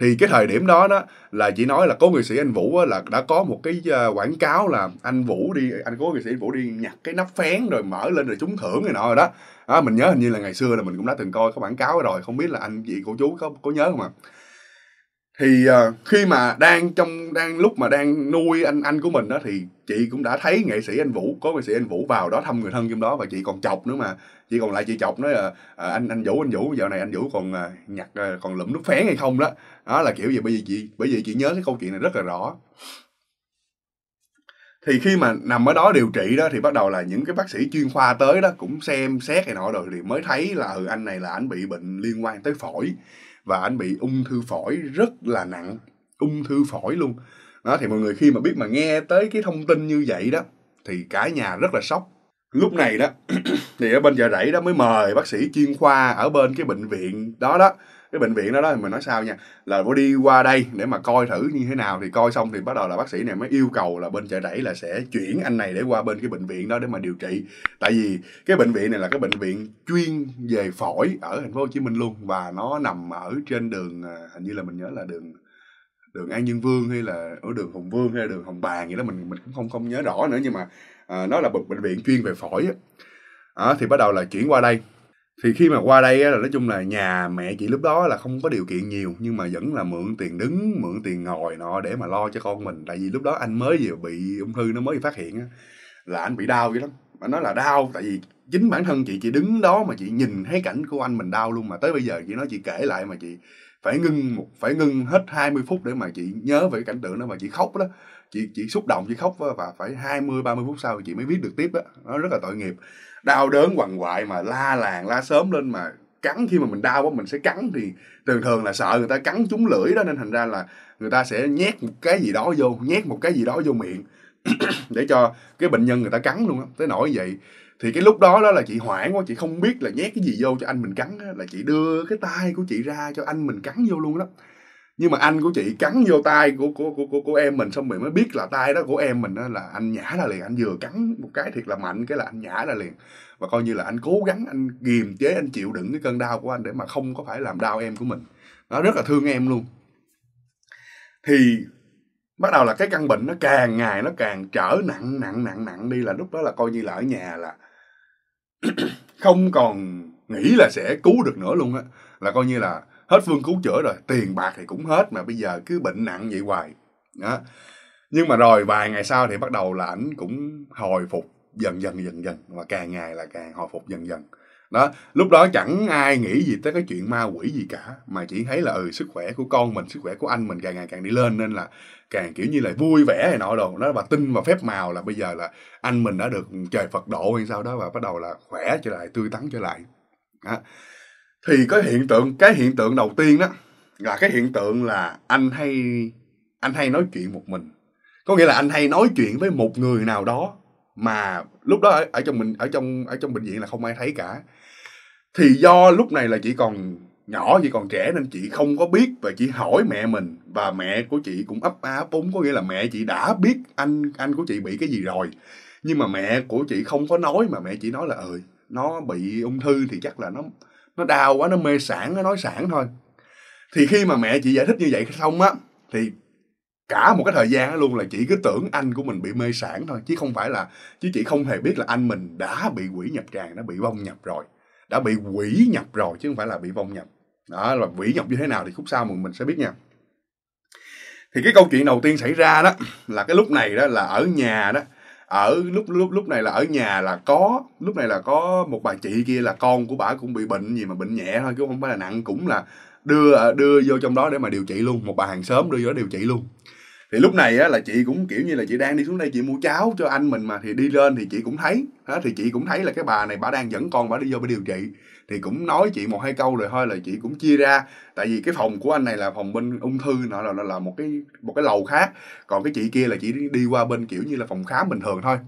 [SPEAKER 1] thì cái thời điểm đó đó là chỉ nói là cố nghệ sĩ anh vũ á, là đã có một cái ờ, quảng cáo là anh vũ đi anh cố nghệ sĩ anh vũ đi nhặt cái nắp phén rồi mở lên rồi trúng thưởng này nọ rồi đó à, mình nhớ hình như là ngày xưa là mình cũng đã từng coi cái quảng cáo rồi không biết là anh chị cô chú có có nhớ không ạ thì uh, khi mà đang trong đang lúc mà đang nuôi anh anh của mình đó thì chị cũng đã thấy nghệ sĩ anh vũ có nghệ sĩ anh vũ vào đó thăm người thân trong đó và chị còn chọc nữa mà chỉ còn lại chị chọc nói là à, anh anh vũ anh vũ giờ này anh vũ còn à, nhặt à, còn lụm nước phén hay không đó đó là kiểu gì bởi vì chị bởi vì chị nhớ cái câu chuyện này rất là rõ thì khi mà nằm ở đó điều trị đó thì bắt đầu là những cái bác sĩ chuyên khoa tới đó cũng xem xét này nọ rồi thì mới thấy là ừ anh này là anh bị bệnh liên quan tới phổi và anh bị ung thư phổi rất là nặng ung thư phổi luôn đó thì mọi người khi mà biết mà nghe tới cái thông tin như vậy đó thì cả nhà rất là sốc lúc này đó thì ở bên chợ rẫy đó mới mời bác sĩ chuyên khoa ở bên cái bệnh viện đó đó cái bệnh viện đó đó thì mình nói sao nha là phải đi qua đây để mà coi thử như thế nào thì coi xong thì bắt đầu là bác sĩ này mới yêu cầu là bên chợ đẩy là sẽ chuyển anh này để qua bên cái bệnh viện đó để mà điều trị tại vì cái bệnh viện này là cái bệnh viện chuyên về phổi ở thành phố hồ chí minh luôn và nó nằm ở trên đường à, hình như là mình nhớ là đường đường an dương vương hay là ở đường hùng vương hay là đường hồng bàng gì đó mình mình cũng không không nhớ rõ nữa nhưng mà à, nó là một bệnh viện chuyên về phổi á à, thì bắt đầu là chuyển qua đây thì khi mà qua đây á, là nói chung là nhà mẹ chị lúc đó là không có điều kiện nhiều nhưng mà vẫn là mượn tiền đứng mượn tiền ngồi nọ để mà lo cho con mình tại vì lúc đó anh mới vừa bị ung thư nó mới phát hiện á, là anh bị đau vậy lắm mà nói là đau tại vì chính bản thân chị chị đứng đó mà chị nhìn thấy cảnh của anh mình đau luôn mà tới bây giờ chị nói chị kể lại mà chị phải ngưng một phải ngưng hết 20 phút để mà chị nhớ về cái cảnh tượng đó mà chị khóc đó chị chị xúc động chị khóc và phải 20 30 phút sau thì chị mới viết được tiếp đó nó rất là tội nghiệp đau đớn quằn quại mà la làng la sớm lên mà cắn khi mà mình đau quá mình sẽ cắn thì thường thường là sợ người ta cắn trúng lưỡi đó nên thành ra là người ta sẽ nhét một cái gì đó vô nhét một cái gì đó vô miệng để cho cái bệnh nhân người ta cắn luôn á tới nỗi vậy thì cái lúc đó đó là chị hoảng quá chị không biết là nhét cái gì vô cho anh mình cắn đó, là chị đưa cái tay của chị ra cho anh mình cắn vô luôn đó nhưng mà anh của chị cắn vô tay của của của của, của em mình xong mình mới biết là tay đó của em mình đó là anh nhả ra liền anh vừa cắn một cái thiệt là mạnh cái là anh nhả ra liền và coi như là anh cố gắng anh kiềm chế anh chịu đựng cái cơn đau của anh để mà không có phải làm đau em của mình nó rất là thương em luôn thì bắt đầu là cái căn bệnh nó càng ngày nó càng trở nặng nặng nặng nặng đi là lúc đó là coi như là ở nhà là không còn nghĩ là sẽ cứu được nữa luôn á là coi như là hết phương cứu chữa rồi tiền bạc thì cũng hết mà bây giờ cứ bệnh nặng vậy hoài đó nhưng mà rồi vài ngày sau thì bắt đầu là ảnh cũng hồi phục dần dần dần dần và càng ngày là càng hồi phục dần dần đó lúc đó chẳng ai nghĩ gì tới cái chuyện ma quỷ gì cả mà chỉ thấy là ừ sức khỏe của con mình sức khỏe của anh mình càng ngày càng đi lên nên là càng kiểu như là vui vẻ này nọ đồ đó và tin vào phép màu là bây giờ là anh mình đã được trời phật độ hay sao đó và bắt đầu là khỏe trở lại tươi tắn trở lại đó thì có hiện tượng cái hiện tượng đầu tiên đó là cái hiện tượng là anh hay anh hay nói chuyện một mình có nghĩa là anh hay nói chuyện với một người nào đó mà lúc đó ở, ở trong mình ở trong ở trong bệnh viện là không ai thấy cả thì do lúc này là chị còn nhỏ chị còn trẻ nên chị không có biết và chị hỏi mẹ mình và mẹ của chị cũng ấp á úng có nghĩa là mẹ chị đã biết anh anh của chị bị cái gì rồi nhưng mà mẹ của chị không có nói mà mẹ chỉ nói là ừ nó bị ung thư thì chắc là nó nó đau quá nó mê sản nó nói sản thôi thì khi mà mẹ chị giải thích như vậy xong á thì cả một cái thời gian luôn là chị cứ tưởng anh của mình bị mê sản thôi chứ không phải là chứ chị không hề biết là anh mình đã bị quỷ nhập tràng đã bị vong nhập rồi đã bị quỷ nhập rồi chứ không phải là bị vong nhập đó là quỷ nhập như thế nào thì khúc sau mình mình sẽ biết nha thì cái câu chuyện đầu tiên xảy ra đó là cái lúc này đó là ở nhà đó ở lúc lúc lúc này là ở nhà là có lúc này là có một bà chị kia là con của bà cũng bị bệnh gì mà bệnh nhẹ thôi chứ không phải là nặng cũng là đưa đưa vô trong đó để mà điều trị luôn một bà hàng xóm đưa vô đó điều trị luôn thì lúc này á, là chị cũng kiểu như là chị đang đi xuống đây chị mua cháo cho anh mình mà thì đi lên thì chị cũng thấy đó, thì chị cũng thấy là cái bà này bà đang dẫn con bà đi vô bà điều trị thì cũng nói chị một hai câu rồi thôi là chị cũng chia ra tại vì cái phòng của anh này là phòng bên ung thư nó là, là là một cái một cái lầu khác còn cái chị kia là chỉ đi qua bên kiểu như là phòng khám bình thường thôi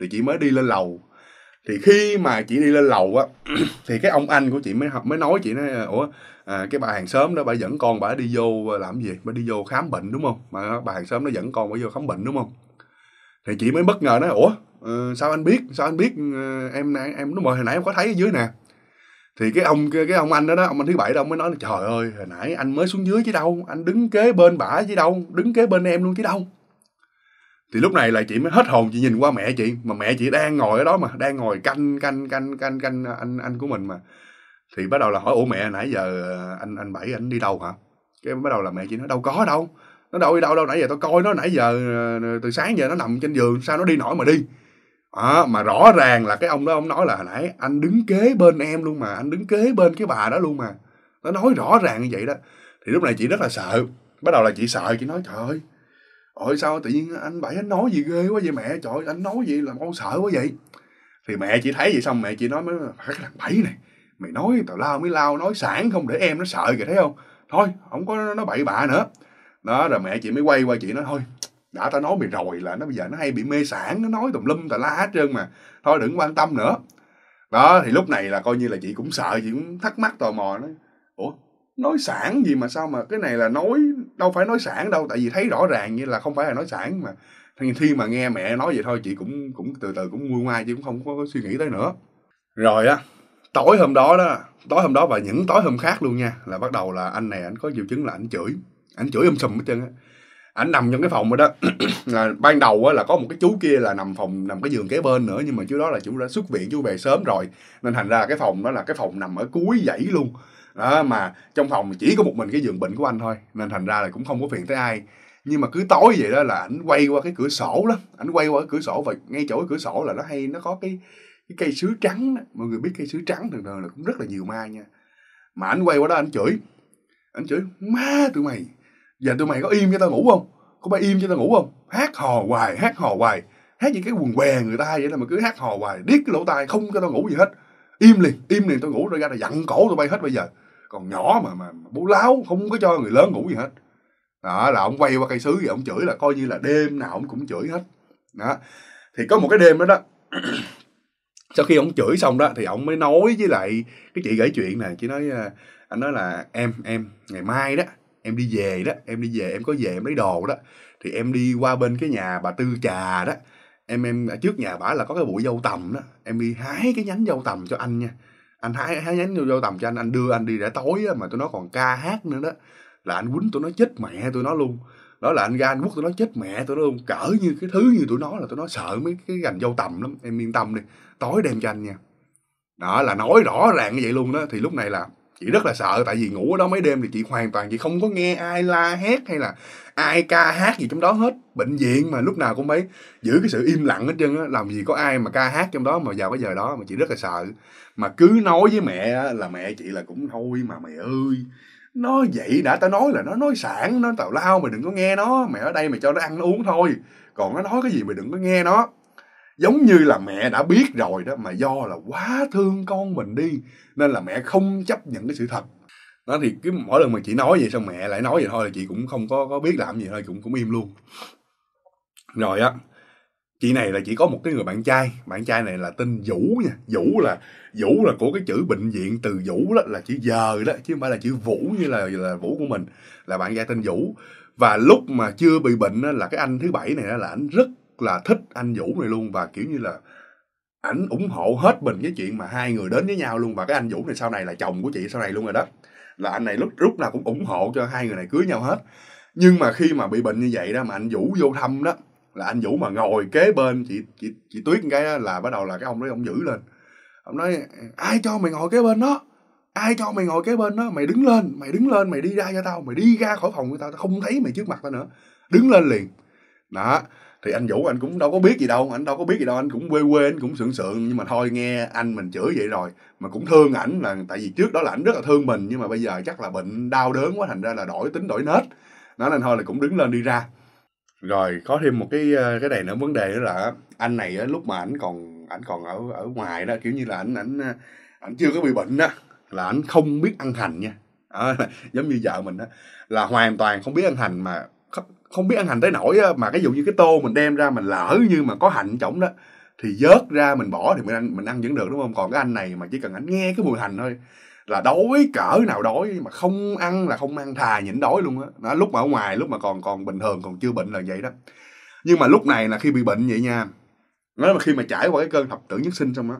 [SPEAKER 1] thì chị mới đi lên lầu thì khi mà chị đi lên lầu á thì cái ông anh của chị mới mới nói chị nói ủa à, cái bà hàng xóm đó bà dẫn con bà đi vô làm gì mới đi vô khám bệnh đúng không mà bà hàng xóm nó dẫn con bà vô khám bệnh đúng không thì chị mới bất ngờ nói ủa ờ, sao anh biết sao anh biết ờ, em em đúng rồi hồi nãy em có thấy ở dưới nè thì cái ông cái ông anh đó đó ông anh thứ bảy đó ông mới nói là trời ơi hồi nãy anh mới xuống dưới chứ đâu anh đứng kế bên bả chứ đâu đứng kế bên em luôn chứ đâu thì lúc này là chị mới hết hồn chị nhìn qua mẹ chị mà mẹ chị đang ngồi ở đó mà đang ngồi canh canh canh canh canh anh anh của mình mà thì bắt đầu là hỏi ủa mẹ nãy giờ ờ, anh anh bảy anh đi đâu hả cái bắt đầu là mẹ chị nói đâu có đâu nó đâu đi đâu đâu nãy giờ tôi coi nó nãy giờ ờ, từ sáng giờ nó nằm trên giường sao nó đi nổi mà đi à, mà rõ ràng là cái ông đó ông nói là hồi nãy anh đứng kế bên em luôn mà anh đứng kế bên cái bà đó luôn mà nó nói rõ ràng như vậy đó thì lúc này chị rất là sợ bắt đầu là chị sợ chị nói trời ơi ôi sao tự nhiên anh bảy anh nói gì ghê quá vậy mẹ trời ơi anh nói gì làm con sợ quá vậy thì mẹ chị thấy vậy xong mẹ chị nói mới phải cái thằng bảy này mày nói tào lao mới lao nói sản không để em nó sợ kìa thấy không thôi không có nó bậy bạ nữa đó rồi mẹ chị mới quay qua chị nói thôi đã ta nói mày rồi là nó bây giờ nó hay bị mê sản nó nói tùm lum tà la hết trơn mà thôi đừng quan tâm nữa đó thì lúc này là coi như là chị cũng sợ chị cũng thắc mắc tò mò nói ủa nói sản gì mà sao mà cái này là nói đâu phải nói sản đâu tại vì thấy rõ ràng như là không phải là nói sản mà thì khi mà nghe mẹ nói vậy thôi chị cũng cũng từ từ cũng nguôi ngoai chứ cũng không có suy nghĩ tới nữa rồi á tối hôm đó đó tối hôm đó và những tối hôm khác luôn nha là bắt đầu là anh này anh có triệu chứng là anh chửi anh chửi um sùm hết trơn á ảnh nằm trong cái phòng rồi đó là ban đầu á, là có một cái chú kia là nằm phòng nằm cái giường kế bên nữa nhưng mà chú đó là chú đã xuất viện chú về sớm rồi nên thành ra cái phòng đó là cái phòng nằm ở cuối dãy luôn đó mà trong phòng chỉ có một mình cái giường bệnh của anh thôi nên thành ra là cũng không có phiền tới ai nhưng mà cứ tối vậy đó là ảnh quay qua cái cửa sổ đó ảnh quay qua cái cửa sổ và ngay chỗ cái cửa sổ là nó hay nó có cái cái cây sứ trắng đó. mọi người biết cây sứ trắng thường thường là cũng rất là nhiều ma nha mà ảnh quay qua đó anh chửi anh chửi ma tụi mày giờ tụi mày có im cho tao ngủ không có bay im cho tao ngủ không hát hò hoài hát hò hoài hát những cái quần què người ta vậy là mà cứ hát hò hoài điếc cái lỗ tai không cho tao ngủ gì hết im liền im liền tao ngủ rồi ra là dặn cổ tụi bay hết bây giờ còn nhỏ mà mà, bố láo không có cho người lớn ngủ gì hết đó là ông quay qua cây sứ thì ông chửi là coi như là đêm nào ông cũng chửi hết đó thì có một cái đêm đó đó sau khi ông chửi xong đó thì ông mới nói với lại cái chị gửi chuyện này chị nói à, anh nói là em em ngày mai đó em đi về đó em đi về em có về em lấy đồ đó thì em đi qua bên cái nhà bà tư trà đó em em ở à, trước nhà bà là có cái bụi dâu tầm đó em đi hái cái nhánh dâu tầm cho anh nha anh hái hái nhánh dâu tầm cho anh anh đưa anh đi để tối á, mà tụi nó còn ca hát nữa đó là anh quýnh tụi nó chết mẹ tụi nó luôn đó là anh ra anh quất tụi nó chết mẹ tụi nó luôn cỡ như cái thứ như tụi nó là tụi nó sợ mấy cái gành dâu tầm lắm em yên tâm đi tối đem cho anh nha đó là nói rõ ràng như vậy luôn đó thì lúc này là chị rất là sợ tại vì ngủ ở đó mấy đêm thì chị hoàn toàn chị không có nghe ai la hét hay là ai ca hát gì trong đó hết bệnh viện mà lúc nào cũng mấy giữ cái sự im lặng hết trơn á làm gì có ai mà ca hát trong đó mà vào cái giờ đó mà chị rất là sợ mà cứ nói với mẹ là mẹ chị là cũng thôi mà mẹ ơi nó vậy đã tao nói là nó nói sản nó tào lao mày đừng có nghe nó mẹ ở đây mày cho nó ăn nó uống thôi còn nó nói cái gì mày đừng có nghe nó giống như là mẹ đã biết rồi đó mà do là quá thương con mình đi nên là mẹ không chấp nhận cái sự thật đó thì cái mỗi lần mà chị nói vậy xong mẹ lại nói vậy thôi là chị cũng không có có biết làm gì thôi cũng cũng im luôn rồi á chị này là chỉ có một cái người bạn trai bạn trai này là tên vũ nha vũ là vũ là của cái chữ bệnh viện từ vũ đó là chữ giờ đó chứ không phải là chữ vũ như là là vũ của mình là bạn trai tên vũ và lúc mà chưa bị bệnh đó, là cái anh thứ bảy này đó là anh rất là thích anh Vũ này luôn và kiểu như là ảnh ủng hộ hết mình cái chuyện mà hai người đến với nhau luôn và cái anh Vũ này sau này là chồng của chị sau này luôn rồi đó là anh này lúc lúc nào cũng ủng hộ cho hai người này cưới nhau hết nhưng mà khi mà bị bệnh như vậy đó mà anh Vũ vô thăm đó là anh Vũ mà ngồi kế bên chị chị chị Tuyết cái đó là bắt đầu là cái ông đấy ông giữ lên ông nói ai cho mày ngồi kế bên đó ai cho mày ngồi kế bên đó mày đứng lên mày đứng lên mày đi ra cho tao mày đi ra khỏi phòng của tao tao không thấy mày trước mặt tao nữa đứng lên liền đó thì anh vũ anh cũng đâu có biết gì đâu anh đâu có biết gì đâu anh cũng quê quê anh cũng sượng sượng nhưng mà thôi nghe anh mình chửi vậy rồi mà cũng thương ảnh là tại vì trước đó là ảnh rất là thương mình nhưng mà bây giờ chắc là bệnh đau đớn quá thành ra là đổi tính đổi nết nó nên thôi là cũng đứng lên đi ra rồi có thêm một cái ờ, cái này nữa vấn đề nữa là anh này á, lúc mà ảnh còn ảnh còn ở ở ngoài đó kiểu như là ảnh ảnh ờ, ảnh chưa có bị bệnh đó là ảnh không biết ăn hành nha à, giống như vợ mình đó là hoàn toàn không biết ăn hành mà không biết ăn hành tới nổi mà cái dụ như cái tô mình đem ra mình lỡ như mà có hành chổng đó thì vớt ra mình bỏ thì mình ăn mình ăn vẫn được đúng không còn cái anh này mà chỉ cần anh nghe cái mùi hành thôi là đói cỡ nào đói mà không ăn là không ăn thà nhịn đói luôn á đó. đó lúc mà ở ngoài lúc mà còn còn bình thường còn chưa bệnh là vậy đó nhưng mà lúc này là khi bị bệnh vậy nha nó là khi mà trải qua cái cơn thập tử nhất sinh xong á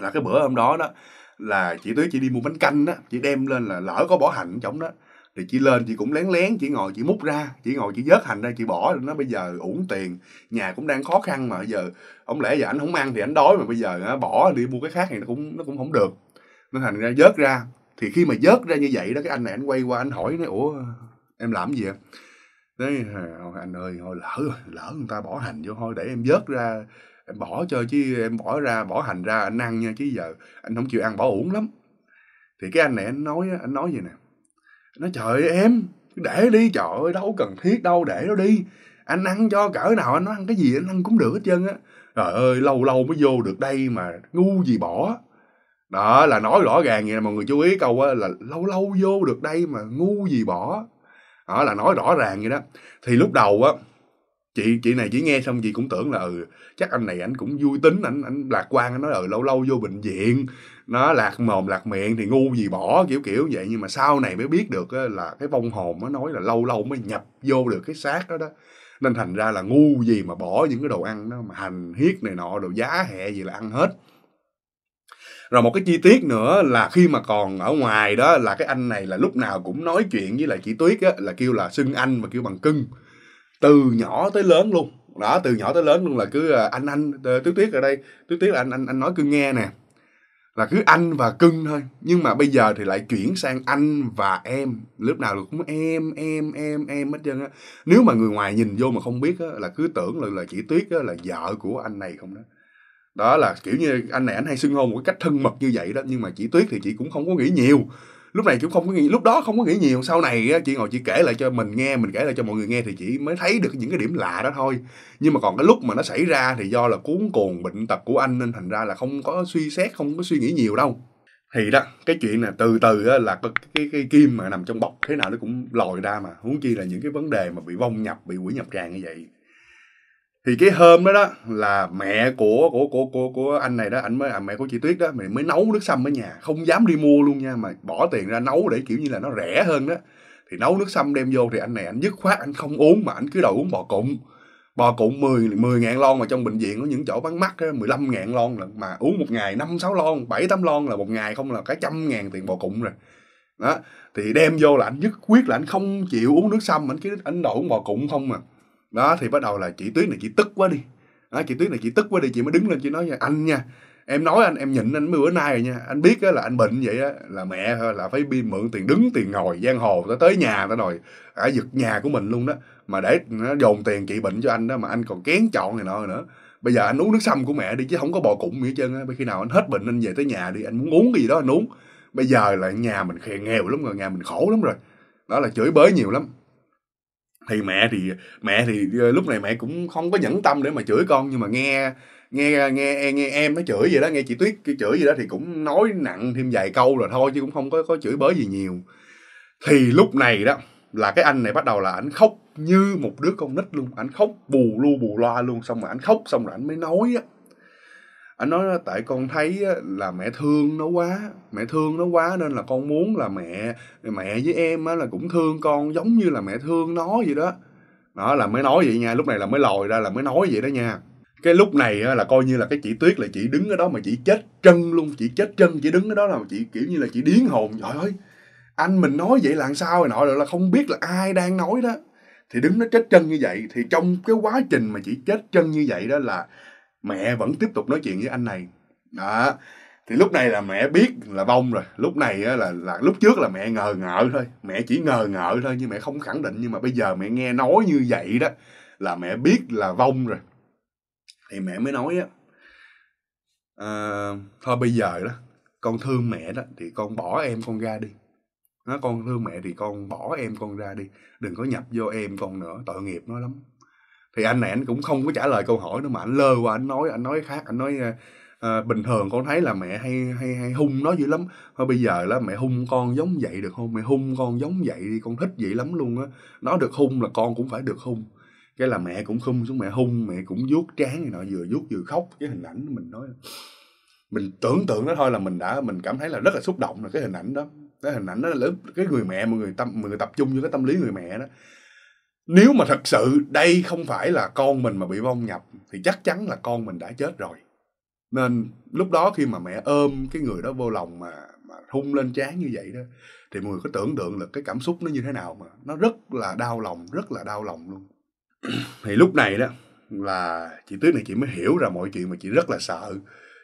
[SPEAKER 1] là cái bữa hôm đó đó là chị tuyết chị đi mua bánh canh á chị đem lên là lỡ có bỏ hành trong đó thì chị lên chị cũng lén lén chị ngồi chị múc ra chị ngồi chị vớt hành ra chị bỏ nó bây giờ uổng tiền nhà cũng đang khó khăn mà bây giờ ông lẽ giờ anh không ăn thì anh đói mà bây giờ bỏ đi mua cái khác thì nó cũng nó cũng không được nó thành ra vớt ra thì khi mà vớt ra như vậy đó cái anh này anh quay qua anh hỏi nói ủa em làm gì vậy đấy anh ơi thôi lỡ lỡ người ta bỏ hành vô thôi để em vớt ra em bỏ cho chứ em bỏ ra bỏ hành ra anh ăn nha chứ giờ anh không chịu ăn bỏ uổng lắm thì cái anh này anh nói anh nói vậy nè nó trời em để đi trời ơi đâu cần thiết đâu để nó đi anh ăn cho cỡ nào anh ăn cái gì anh ăn cũng được hết trơn á trời ơi lâu lâu mới vô được đây mà ngu gì bỏ đó là nói rõ ràng vậy là mọi người chú ý câu á là lâu lâu vô được đây mà ngu gì bỏ đó là nói rõ ràng vậy đó thì lúc đầu á chị chị này chỉ nghe xong chị cũng tưởng là ừ chắc anh này anh cũng vui tính anh anh lạc quan anh nói ừ lâu lâu vô bệnh viện nó lạc mồm lạc miệng thì ngu gì bỏ kiểu kiểu vậy nhưng mà sau này mới biết được là cái vong hồn nó nói là lâu lâu mới nhập vô được cái xác đó đó nên thành ra là ngu gì mà bỏ những cái đồ ăn đó mà hành hiết này nọ đồ giá hẹ gì là ăn hết rồi một cái chi tiết nữa là khi mà còn ở ngoài đó là cái anh này là lúc nào cũng nói chuyện với lại chị tuyết á là kêu là xưng anh và kêu bằng cưng từ nhỏ tới lớn luôn đó từ nhỏ tới lớn luôn là cứ à, anh anh ờ, tuyết tuyết ở đây tuyết tuyết là anh anh anh nói cưng nghe nè là cứ anh và cưng thôi nhưng mà bây giờ thì lại chuyển sang anh và em lúc nào cũng em em em em hết trơn á nếu mà người ngoài nhìn vô mà không biết á là cứ tưởng là là chị tuyết á là vợ của anh này không đó đó là kiểu như anh này anh hay xưng hô một cách thân mật như vậy đó nhưng mà chị tuyết thì chị cũng không có nghĩ nhiều lúc này cũng không có nghĩ lúc đó không có nghĩ nhiều sau này chị ngồi chị kể lại cho mình nghe mình kể lại cho mọi người nghe thì chị mới thấy được những cái điểm lạ đó thôi nhưng mà còn cái lúc mà nó xảy ra thì do là cuốn cuồng bệnh tật của anh nên thành ra là không có suy xét không có suy nghĩ nhiều đâu thì đó cái chuyện là từ từ là cái, cái cái kim mà nằm trong bọc thế nào nó cũng lòi ra mà huống chi là những cái vấn đề mà bị vong nhập bị quỷ nhập tràn như vậy thì cái hôm đó đó là mẹ của của của của của anh này đó ảnh mới à, mẹ của chị tuyết đó mình mới nấu nước sâm ở nhà không dám đi mua luôn nha mà bỏ tiền ra nấu để kiểu như là nó rẻ hơn đó thì nấu nước sâm đem vô thì anh này anh dứt khoát anh không uống mà anh cứ đầu uống bò cụm bò cụm 10 10 ngàn lon mà trong bệnh viện có những chỗ bán mắt á, 15 ngàn lon là, mà uống một ngày 5 6 lon 7 8 lon là một ngày không là cả trăm ngàn tiền bò cụm rồi đó thì đem vô là anh nhất quyết là anh không chịu uống nước sâm anh cứ anh đổ uống bò cụm không mà đó thì bắt đầu là chị tuyết này chị tức quá đi đó, chị tuyết này chị tức quá đi chị mới đứng lên chị nói nha anh nha em nói anh em nhịn anh mới bữa nay rồi nha anh biết á, là anh bệnh vậy á, là mẹ thôi là phải bi mượn tiền đứng tiền ngồi giang hồ tới tới nhà tới rồi ở giật nhà của mình luôn đó mà để nó dồn tiền trị bệnh cho anh đó mà anh còn kén chọn này nọ nữa bây giờ anh uống nước sâm của mẹ đi chứ không có bò cụm gì hết trơn á khi nào anh hết bệnh anh về tới nhà đi anh muốn uống cái gì đó anh uống bây giờ là nhà mình khèn nghèo lắm rồi nhà mình khổ lắm rồi đó là chửi bới nhiều lắm thì mẹ thì mẹ thì ờ, lúc này mẹ cũng không có nhẫn tâm để mà chửi con nhưng mà nghe nghe nghe nghe em nó chửi gì đó nghe chị tuyết chửi gì đó thì cũng nói nặng thêm vài câu rồi thôi chứ cũng không có có chửi bới gì nhiều thì lúc này đó là cái anh này bắt đầu là ảnh khóc như một đứa con nít luôn ảnh khóc bù lu bù loa luôn xong rồi ảnh khóc xong rồi ảnh mới nói á anh nói tại con thấy là mẹ thương nó quá mẹ thương nó quá nên là con muốn là mẹ mẹ với em á là cũng thương con giống như là mẹ thương nó vậy đó đó là mới nói vậy nha lúc này là mới lòi ra là mới nói vậy đó nha cái lúc này á, là coi như là cái chị tuyết là chị đứng ở đó mà chị chết chân luôn chị chết chân chị đứng ở đó là chị kiểu như là chị điên hồn trời ơi anh mình nói vậy làm sao rồi nọ là không biết là ai đang nói đó thì đứng nó chết chân như vậy thì trong cái quá trình mà chị chết chân như vậy đó là mẹ vẫn tiếp tục nói chuyện với anh này đó thì lúc này là mẹ biết là bông rồi lúc này á, là là lúc trước là mẹ ngờ ngợ thôi mẹ chỉ ngờ ngợ thôi nhưng mẹ không khẳng định nhưng mà bây giờ mẹ nghe nói như vậy đó là mẹ biết là vong rồi thì mẹ mới nói á à, thôi bây giờ đó con thương mẹ đó thì con bỏ em con ra đi nó con thương mẹ thì con bỏ em con ra đi đừng có nhập vô em con nữa tội nghiệp nó lắm thì anh này anh cũng không có trả lời câu hỏi nữa mà anh lơ qua anh nói anh nói khác anh nói à, bình thường con thấy là mẹ hay hay hay hung nó dữ lắm thôi bây giờ là mẹ hung con giống vậy được không mẹ hung con giống vậy đi con thích vậy lắm luôn á nó được hung là con cũng phải được hung cái là mẹ cũng khum xuống mẹ hung mẹ cũng vuốt trán này nọ vừa vuốt vừa khóc cái hình ảnh mình nói mình tưởng tượng đó thôi là mình đã mình cảm thấy là rất là xúc động là cái hình ảnh đó cái hình ảnh đó là cái người mẹ mọi người tâm mọi người tập trung vô cái tâm lý người mẹ đó nếu mà thật sự đây không phải là con mình mà bị vong nhập thì chắc chắn là con mình đã chết rồi nên lúc đó khi mà mẹ ôm cái người đó vô lòng mà mà hung lên trán như vậy đó thì mọi người có tưởng tượng được cái cảm xúc nó như thế nào mà nó rất là đau lòng rất là đau lòng luôn thì lúc này đó là chị tuyết này chị mới hiểu ra mọi chuyện mà chị rất là sợ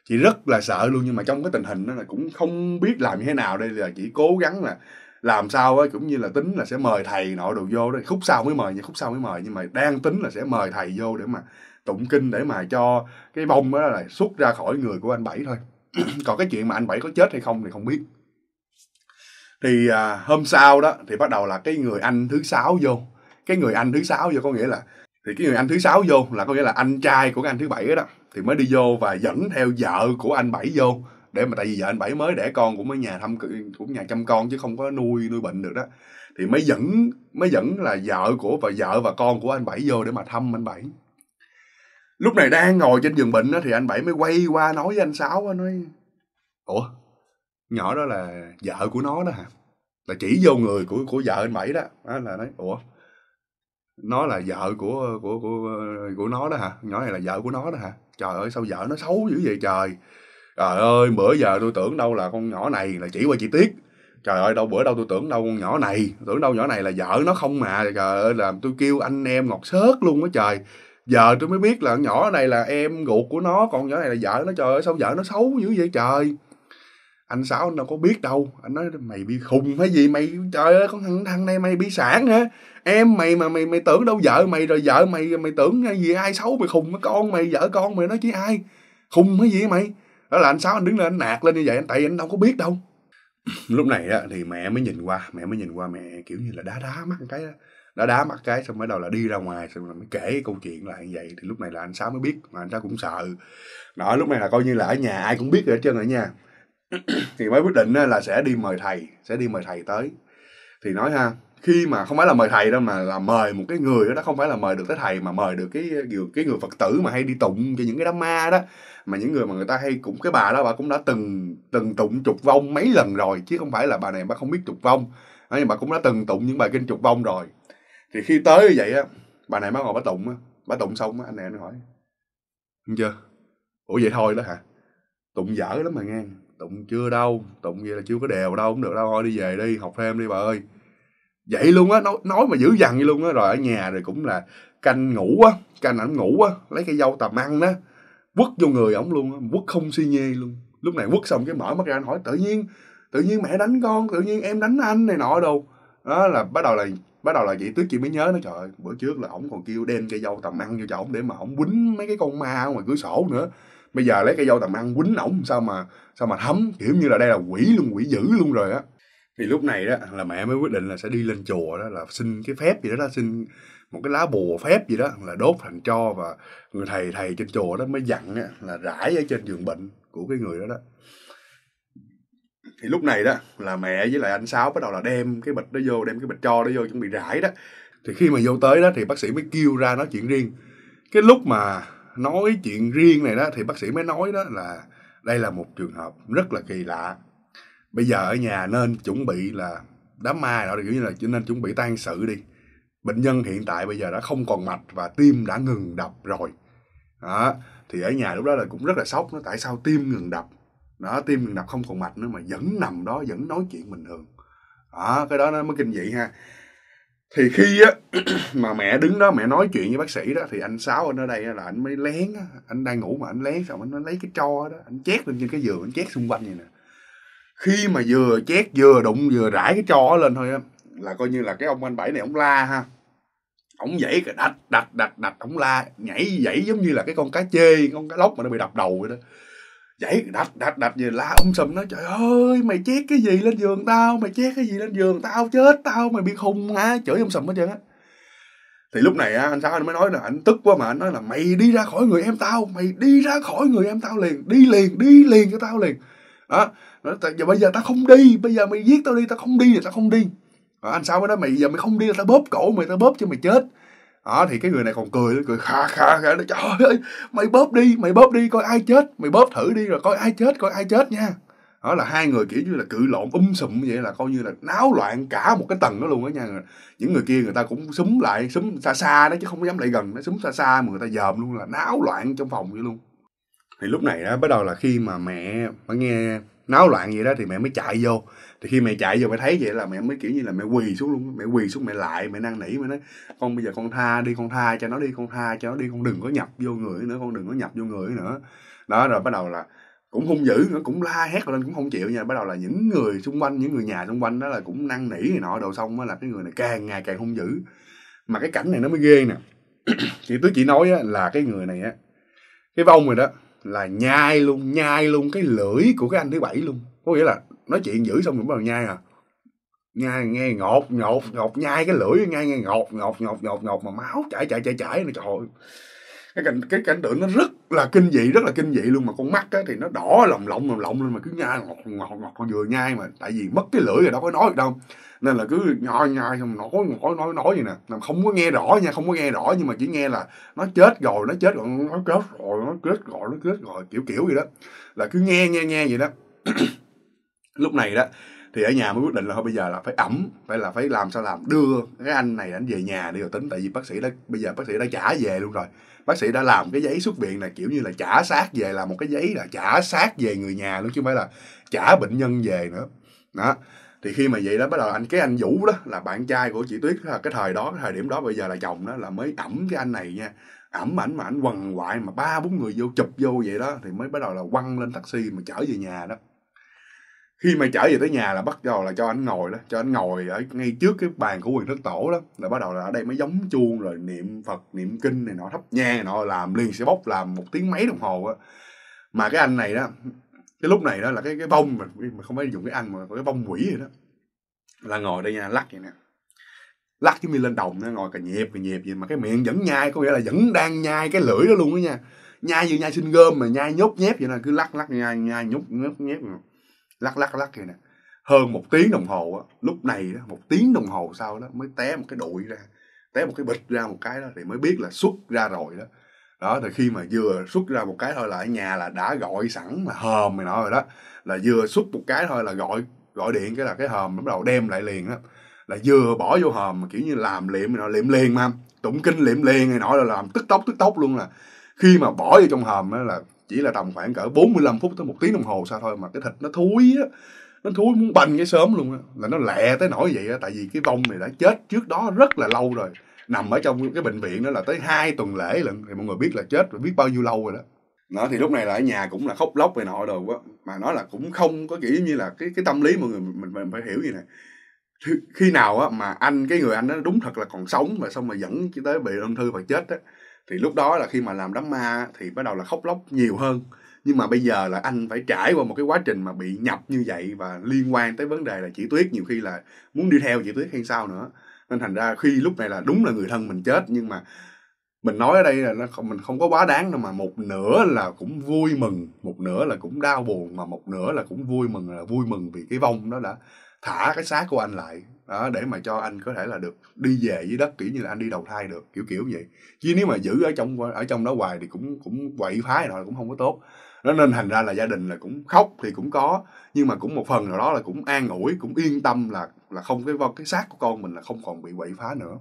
[SPEAKER 1] chị rất là sợ luôn nhưng mà trong cái tình hình đó là cũng không biết làm như thế nào đây là chị cố gắng là làm sao ấy, cũng như là tính là sẽ mời thầy nọ đồ vô đó khúc sau mới mời nhưng khúc sau mới mời nhưng mà đang tính là sẽ mời thầy vô để mà tụng kinh để mà cho cái bông đó là xuất ra khỏi người của anh bảy thôi còn cái chuyện mà anh bảy có chết hay không thì không biết thì à, hôm sau đó thì bắt đầu là cái người anh thứ sáu vô cái người anh thứ sáu vô có nghĩa là thì cái người anh thứ sáu vô là có nghĩa là anh trai của cái anh thứ bảy đó thì mới đi vô và dẫn theo vợ của anh bảy vô để mà tại vì vợ anh bảy mới đẻ con cũng ở nhà thăm cũng nhà chăm con chứ không có nuôi nuôi bệnh được đó thì mới dẫn mới dẫn là vợ của và vợ và con của anh bảy vô để mà thăm anh bảy lúc này đang ngồi trên giường bệnh đó, thì anh bảy mới quay qua nói với anh sáu đó, nói ủa nhỏ đó là vợ của nó đó hả là chỉ vô người của của vợ anh bảy đó, đó là nói ủa nó là vợ của của của của nó đó hả nhỏ này là vợ của nó đó hả trời ơi sao vợ nó xấu dữ vậy trời trời ơi bữa giờ tôi tưởng đâu là con nhỏ này là chỉ qua chi tiết trời ơi đâu bữa đâu tôi tưởng đâu con nhỏ này tưởng đâu nhỏ này là vợ nó không mà trời ơi làm tôi kêu anh em ngọt sớt luôn á trời giờ tôi mới biết là nhỏ này là em ruột của nó còn nhỏ này là vợ nó trời ơi sao vợ nó xấu dữ vậy trời anh sáu anh đâu có biết đâu anh nói mày bị khùng hay gì mày trời ơi con thằng thằng này mày bị sản hả em mày mà mày mày tưởng đâu vợ mày rồi vợ mày mày tưởng gì ai xấu mày khùng với con mày vợ con mày nói chứ ai khùng hay gì mày đó là anh sáu anh đứng lên anh nạt lên như vậy anh tại anh đâu có biết đâu lúc này á, thì mẹ mới nhìn qua mẹ mới nhìn qua mẹ kiểu như là đá đá mắt cái đá đá mắt cái xong mới đầu là đi ra ngoài xong là mới kể câu chuyện lại như vậy thì lúc này là anh sáu mới biết mà anh sáu cũng sợ đó lúc này là coi như là ở nhà ai cũng biết rồi hết trơn rồi nha thì mới quyết định là sẽ đi mời thầy sẽ đi mời thầy tới thì nói ha khi mà không phải là mời thầy đâu mà là mời một cái người đó không phải là mời được tới thầy mà mời được cái cái người phật tử mà hay đi tụng cho những cái đám ma đó mà những người mà người ta hay cũng cái bà đó bà cũng đã từng từng tụng trục vong mấy lần rồi chứ không phải là bà này bà không biết trục vong đó, nhưng bà cũng đã từng tụng những bài kinh trục vong rồi thì khi tới như vậy á bà này mới ngồi bà tụng á bà tụng xong á anh này anh hỏi không chưa ủa vậy thôi đó hả tụng dở lắm mà nghe tụng chưa đâu tụng vậy là chưa có đều đâu cũng được đâu thôi đi về đi học thêm đi bà ơi vậy luôn á nói, nói mà dữ dằn vậy luôn á rồi ở nhà rồi cũng là canh ngủ á canh ảnh ngủ á lấy cái dâu tầm ăn đó quất vô người ổng luôn quất không suy nhê luôn lúc này quất xong cái mở mắt ra anh hỏi tự nhiên tự nhiên mẹ đánh con tự nhiên em đánh anh này nọ đâu đó là bắt đầu là bắt đầu là chị tuyết chị mới nhớ nó trời ơi, bữa trước là ổng còn kêu đem cây dâu tầm ăn vô cho ổng để mà ổng quýnh mấy cái con ma ngoài cửa sổ nữa bây giờ lấy cây dâu tầm ăn quýnh ổng sao mà sao mà thấm kiểu như là đây là quỷ luôn quỷ dữ luôn rồi á thì lúc này đó là mẹ mới quyết định là sẽ đi lên chùa đó là xin cái phép gì đó, là xin một cái lá bùa phép gì đó là đốt thành cho và người thầy thầy trên chùa đó mới dặn là rải ở trên giường bệnh của cái người đó đó thì lúc này đó là mẹ với lại anh sáu bắt đầu là đem cái bịch đó vô đem cái bịch cho đó vô chuẩn bị rải đó thì khi mà vô tới đó thì bác sĩ mới kêu ra nói chuyện riêng cái lúc mà nói chuyện riêng này đó thì bác sĩ mới nói đó là đây là một trường hợp rất là kỳ lạ bây giờ ở nhà nên chuẩn bị là đám ma rồi kiểu như là nên chuẩn bị tan sự đi bệnh nhân hiện tại bây giờ đã không còn mạch và tim đã ngừng đập rồi đó thì ở nhà lúc đó là cũng rất là sốc nó tại sao tim ngừng đập đó tim ngừng đập không còn mạch nữa mà vẫn nằm đó vẫn nói chuyện bình thường đó cái đó nó mới kinh dị ha thì khi á mà mẹ đứng đó mẹ nói chuyện với bác sĩ đó thì anh sáu anh ở đây là anh mới lén anh đang ngủ mà anh lén xong anh lấy cái tro đó anh chét lên trên cái giường anh chét xung quanh vậy nè khi mà vừa chét vừa đụng vừa rải cái tro lên thôi á là coi như là cái ông anh bảy này ông la ha ổng dãy đạch đạch đạch đạch ổng la nhảy dãy giống như là cái con cá chê con cá lóc mà nó bị đập đầu vậy đó dãy đạch đạch đạch về la ông sầm nó trời ơi mày chết cái gì lên giường tao mày chết cái gì lên giường tao chết tao mày bị khùng hả chửi ông sầm hết trơn á thì lúc này anh sao anh mới nói là anh tức quá mà anh nói là mày đi ra khỏi người em tao mày đi ra khỏi người em tao liền đi liền đi liền cho tao liền đó nói, giờ bây giờ tao không đi bây giờ mày giết tao đi tao không đi thì tao không đi đó, ờ, anh sao mới nói mày giờ mày không đi là tao bóp cổ mày tao bóp cho mày chết đó thì cái người này còn cười cười kha kha kha nó trời ơi mày bóp đi mày bóp đi coi ai chết mày bóp thử đi rồi coi ai chết coi ai chết nha đó là hai người kiểu như là cự lộn um sùm vậy là coi như là náo loạn cả một cái tầng đó luôn đó nha những người kia người ta cũng súng lại súng xa xa đó chứ không dám lại gần nó súng xa xa mà người ta dòm luôn là náo loạn trong phòng vậy luôn thì lúc này đó bắt đầu là khi mà mẹ mà nghe náo loạn vậy đó thì mẹ mới chạy vô thì khi mẹ chạy vô mẹ thấy vậy là mẹ mới kiểu như là mẹ quỳ xuống luôn mẹ quỳ xuống mẹ lại mẹ năn nỉ mẹ nói con bây giờ con tha đi con tha cho nó đi con tha cho nó đi con đừng có nhập vô người nữa con đừng có nhập vô người nữa đó rồi bắt đầu là cũng hung dữ nữa cũng la hét lên cũng không chịu nha bắt đầu là những người xung quanh những người nhà xung quanh đó là cũng năn nỉ này nọ đồ xong á là cái người này càng ngày càng hung dữ mà cái cảnh này nó mới ghê nè chị tôi chỉ nói á, là cái người này á cái vong rồi đó là nhai luôn nhai luôn cái lưỡi của cái anh thứ bảy luôn có nghĩa là nói chuyện dữ xong rồi bắt đầu nhai à nhai nghe ngọt ngọt ngọt nhai cái lưỡi nghe nghe ngọt ngọt ngọt ngọt ngọt mà máu chảy chảy chảy chảy nó trời ơi cái cảnh cái cảnh tượng nó rất là kinh dị rất là kinh dị luôn mà con mắt á, thì nó đỏ lồng lộng lồng lộng lên mà cứ nhai ngọt ngọt ngọt con vừa nhai mà tại vì mất cái lưỡi rồi đâu có nói được đâu nên là cứ nhai nhai xong nói nói nói nói vậy nè làm không có nghe rõ nha không có nghe rõ nhưng mà chỉ nghe là nó chết rồi nó chết rồi nó chết rồi nó chết rồi nó chết rồi, nó chết rồi. kiểu kiểu vậy đó là cứ nghe nghe nghe vậy đó lúc này đó thì ở nhà mới quyết định là thôi bây giờ là phải ẩm phải là phải làm sao làm đưa cái anh này anh về nhà đi rồi tính tại vì bác sĩ đã bây giờ bác sĩ đã trả về luôn rồi bác sĩ đã làm cái giấy xuất viện là kiểu như là trả xác về là một cái giấy là trả xác về người nhà luôn chứ không phải là trả bệnh nhân về nữa đó thì khi mà vậy đó bắt đầu anh cái anh vũ đó là bạn trai của chị tuyết là cái thời đó cái thời điểm đó bây giờ là chồng đó là mới ẩm cái anh này nha ẩm ảnh mà ảnh quằn quại mà ba bốn người vô chụp vô vậy đó thì mới bắt đầu là quăng lên taxi mà chở về nhà đó khi mà trở về tới nhà là bắt đầu là cho anh ngồi đó cho anh ngồi ở ngay trước cái bàn của quyền thất tổ đó là bắt đầu là ở đây mới giống chuông rồi niệm phật niệm kinh này nọ thắp nhang này nọ làm liền sẽ bốc làm một tiếng mấy đồng hồ á mà cái anh này đó cái lúc này đó là cái cái bông mà, mà không phải dùng cái anh mà cái bông quỷ vậy đó là ngồi đây nha lắc vậy nè lắc cái mi lên đồng nó ngồi cà nhịp cà nhịp gì mà cái miệng vẫn nhai có nghĩa là vẫn đang nhai cái lưỡi đó luôn đó nha nhai như nhai xin gom mà nhai nhốt nhép vậy nè cứ lắc lắc nhai nhai nhốt nhép nhép lắc lắc lắc vậy nè hơn một tiếng đồng hồ á lúc này đó, một tiếng đồng hồ sau đó mới té một cái đụi ra té một cái bịch ra một cái đó thì mới biết là xuất ra rồi đó đó thì khi mà vừa xuất ra một cái thôi là ở nhà là đã gọi sẵn là hòm này nói rồi đó là vừa xuất một cái thôi là gọi gọi điện cái là cái hòm bắt đầu đem lại liền đó là vừa bỏ vô hòm mà kiểu như làm liệm này nói liệm liền mà tụng kinh liệm liền này nói là làm tức tốc tức tốc luôn là khi mà bỏ vô trong hòm đó là chỉ là tầm khoảng cỡ 45 phút tới một tiếng đồng hồ sao thôi mà cái thịt nó thúi á nó thúi muốn banh cái sớm luôn á là nó lẹ tới nỗi vậy á tại vì cái vong này đã chết trước đó rất là lâu rồi nằm ở trong cái bệnh viện đó là tới hai tuần lễ lận thì mọi người biết là chết rồi biết bao nhiêu lâu rồi đó nó thì lúc này là ở nhà cũng là khóc lóc về nọ đồ quá mà nói là cũng không có kiểu như là cái cái tâm lý mọi người mình mình phải hiểu như này khi nào á mà anh cái người anh đó đúng thật là còn sống mà xong mà dẫn tới bị ung thư và chết á thì lúc đó là khi mà làm đám ma thì bắt đầu là khóc lóc nhiều hơn nhưng mà bây giờ là anh phải trải qua một cái quá trình mà bị nhập như vậy và liên quan tới vấn đề là chị tuyết nhiều khi là muốn đi theo chị tuyết hay sao nữa nên thành ra khi lúc này là đúng là người thân mình chết nhưng mà mình nói ở đây là nó không, mình không có quá đáng đâu mà một nửa là cũng vui mừng một nửa là cũng đau buồn mà một nửa là cũng vui mừng là vui mừng vì cái vong đó đã thả cái xác của anh lại đó để mà cho anh có thể là được đi về với đất kiểu như là anh đi đầu thai được kiểu kiểu vậy chứ nếu mà giữ ở trong ở trong đó hoài thì cũng cũng quậy phá rồi cũng không có tốt nó nên thành ra là gia đình là cũng khóc thì cũng có nhưng mà cũng một phần nào đó là cũng an ủi cũng yên tâm là là không cái cái xác của con mình là không còn bị quậy phá nữa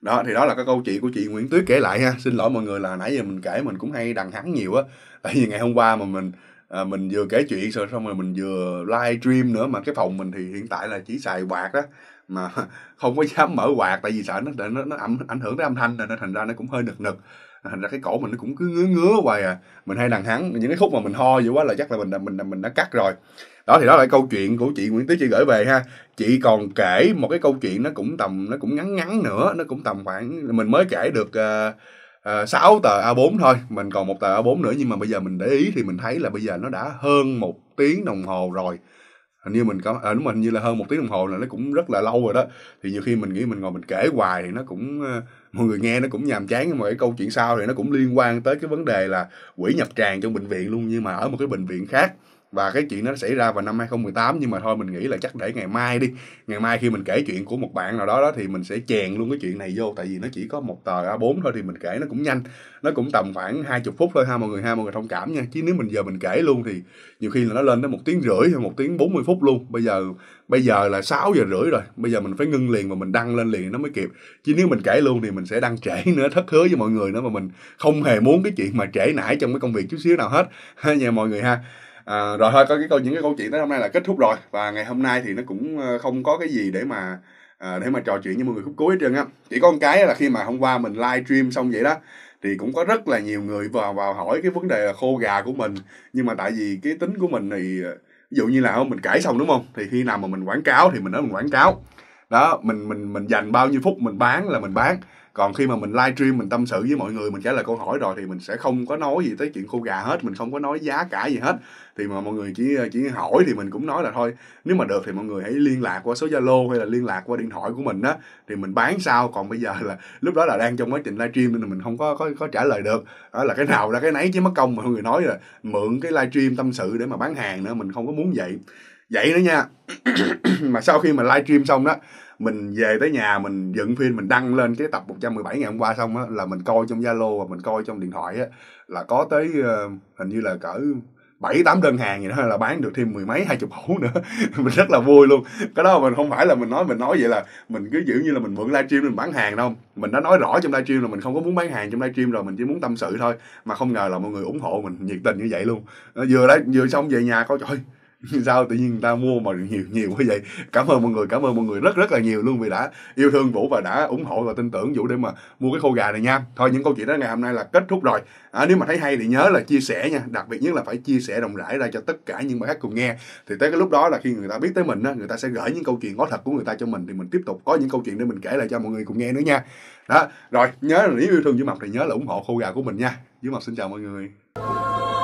[SPEAKER 1] đó thì đó là cái câu chuyện của chị Nguyễn Tuyết kể lại ha xin lỗi mọi người là nãy giờ mình kể mình cũng hay đằng hắn nhiều á tại vì ngày hôm qua mà mình à, mình vừa kể chuyện rồi xong rồi mình vừa live stream nữa mà cái phòng mình thì hiện tại là chỉ xài bạc đó mà không có dám mở quạt tại vì sợ nó nó, nó ảnh, ảnh hưởng tới âm thanh rồi nên thành ra nó cũng hơi nực nực à, thành ra cái cổ mình nó cũng cứ ngứa ngứa hoài à mình hay đằng hắn những cái khúc mà mình ho dữ quá là chắc là mình mình mình đã cắt rồi đó thì đó là câu chuyện của chị Nguyễn Tứ chị gửi về ha chị còn kể một cái câu chuyện nó cũng tầm nó cũng ngắn ngắn nữa nó cũng tầm khoảng mình mới kể được uh, uh, 6 tờ A4 thôi mình còn một tờ A4 nữa nhưng mà bây giờ mình để ý thì mình thấy là bây giờ nó đã hơn một tiếng đồng hồ rồi hình như mình có à, đúng rồi, hình như là hơn một tiếng đồng hồ là nó cũng rất là lâu rồi đó thì nhiều khi mình nghĩ mình ngồi mình kể hoài thì nó cũng ờ, mọi người nghe nó cũng nhàm chán nhưng mà cái câu chuyện sau thì nó cũng liên quan tới cái vấn đề là quỹ nhập tràng trong bệnh viện luôn nhưng mà ở một cái bệnh viện khác và cái chuyện nó xảy ra vào năm 2018 nhưng mà thôi mình nghĩ là chắc để ngày mai đi ngày mai khi mình kể chuyện của một bạn nào đó đó thì mình sẽ chèn luôn cái chuyện này vô tại vì nó chỉ có một tờ A4 thôi thì mình kể nó cũng nhanh nó cũng tầm khoảng 20 phút thôi ha mọi người ha mọi người thông cảm nha chứ nếu mình giờ mình kể luôn thì nhiều khi là nó lên tới một tiếng rưỡi hay một tiếng 40 phút luôn bây giờ bây giờ là 6 giờ rưỡi rồi bây giờ mình phải ngưng liền và mình đăng lên liền nó mới kịp chứ nếu mình kể luôn thì mình sẽ đăng trễ nữa thất hứa với mọi người nữa mà mình không hề muốn cái chuyện mà trễ nải trong cái công việc chút xíu nào hết ha nha mọi người ha à, rồi thôi có cái câu những cái câu chuyện tới hôm nay là kết thúc rồi và ngày hôm nay thì nó cũng ờ, không có cái gì để mà à, để mà trò chuyện với mọi người khúc cuối hết trơn á chỉ có một cái là khi mà hôm qua mình live stream xong vậy đó thì cũng có rất là nhiều người vào vào hỏi cái vấn đề là khô gà của mình nhưng mà tại vì cái tính của mình thì ờ, ví dụ như là mình cãi xong đúng không thì khi nào mà mình quảng cáo thì mình nói mình quảng cáo đó mình mình mình dành bao nhiêu phút mình bán là mình bán còn khi mà mình live stream mình tâm sự với mọi người mình trả lời câu hỏi rồi thì mình sẽ không có nói gì tới chuyện khô gà hết mình không có nói giá cả gì hết thì mà mọi người chỉ chỉ hỏi thì mình cũng nói là thôi nếu mà được thì mọi người hãy liên lạc qua số zalo hay là liên lạc qua điện thoại của mình á thì mình bán sao còn bây giờ là lúc đó là đang trong quá trình live stream nên mình không có có, có trả lời được đó là cái nào ra cái nấy chứ mất công mà mọi người nói là mượn cái live stream tâm sự để mà bán hàng nữa mình không có muốn vậy vậy nữa nha mà sau khi mà live stream xong đó mình về tới nhà mình dựng phim mình đăng lên cái tập 117 ngày hôm qua xong á là mình coi trong Zalo và mình coi trong điện thoại á là có tới uh, hình như là cỡ bảy tám đơn hàng gì đó là bán được thêm mười mấy hai chục hũ nữa mình rất là vui luôn cái đó mình không phải là mình nói mình nói vậy là mình cứ giữ như là mình mượn livestream mình bán hàng đâu mình đã nói rõ trong livestream là mình không có muốn bán hàng trong livestream rồi mình chỉ muốn tâm sự thôi mà không ngờ là mọi người ủng hộ mình nhiệt tình như vậy luôn ờ, vừa đấy vừa xong về nhà coi trời sao tự nhiên người ta mua mà nhiều nhiều như vậy cảm ơn mọi người cảm ơn mọi người rất rất là nhiều luôn vì đã yêu thương vũ và đã ủng hộ và tin tưởng vũ để mà mua cái khô gà này nha thôi những câu chuyện đó ngày hôm nay là kết thúc rồi à, nếu mà thấy hay thì nhớ là chia sẻ nha đặc biệt nhất là phải chia sẻ rộng rãi ra cho tất cả những bạn khác cùng nghe thì tới cái lúc đó là khi người ta biết tới mình á người ta sẽ gửi những câu chuyện có thật của người ta cho mình thì mình tiếp tục có những câu chuyện để mình kể lại cho mọi người cùng nghe nữa nha đó rồi nhớ là nếu yêu thương dưới mặt thì nhớ là ủng hộ khô gà của mình nha dưới mặt xin chào mọi người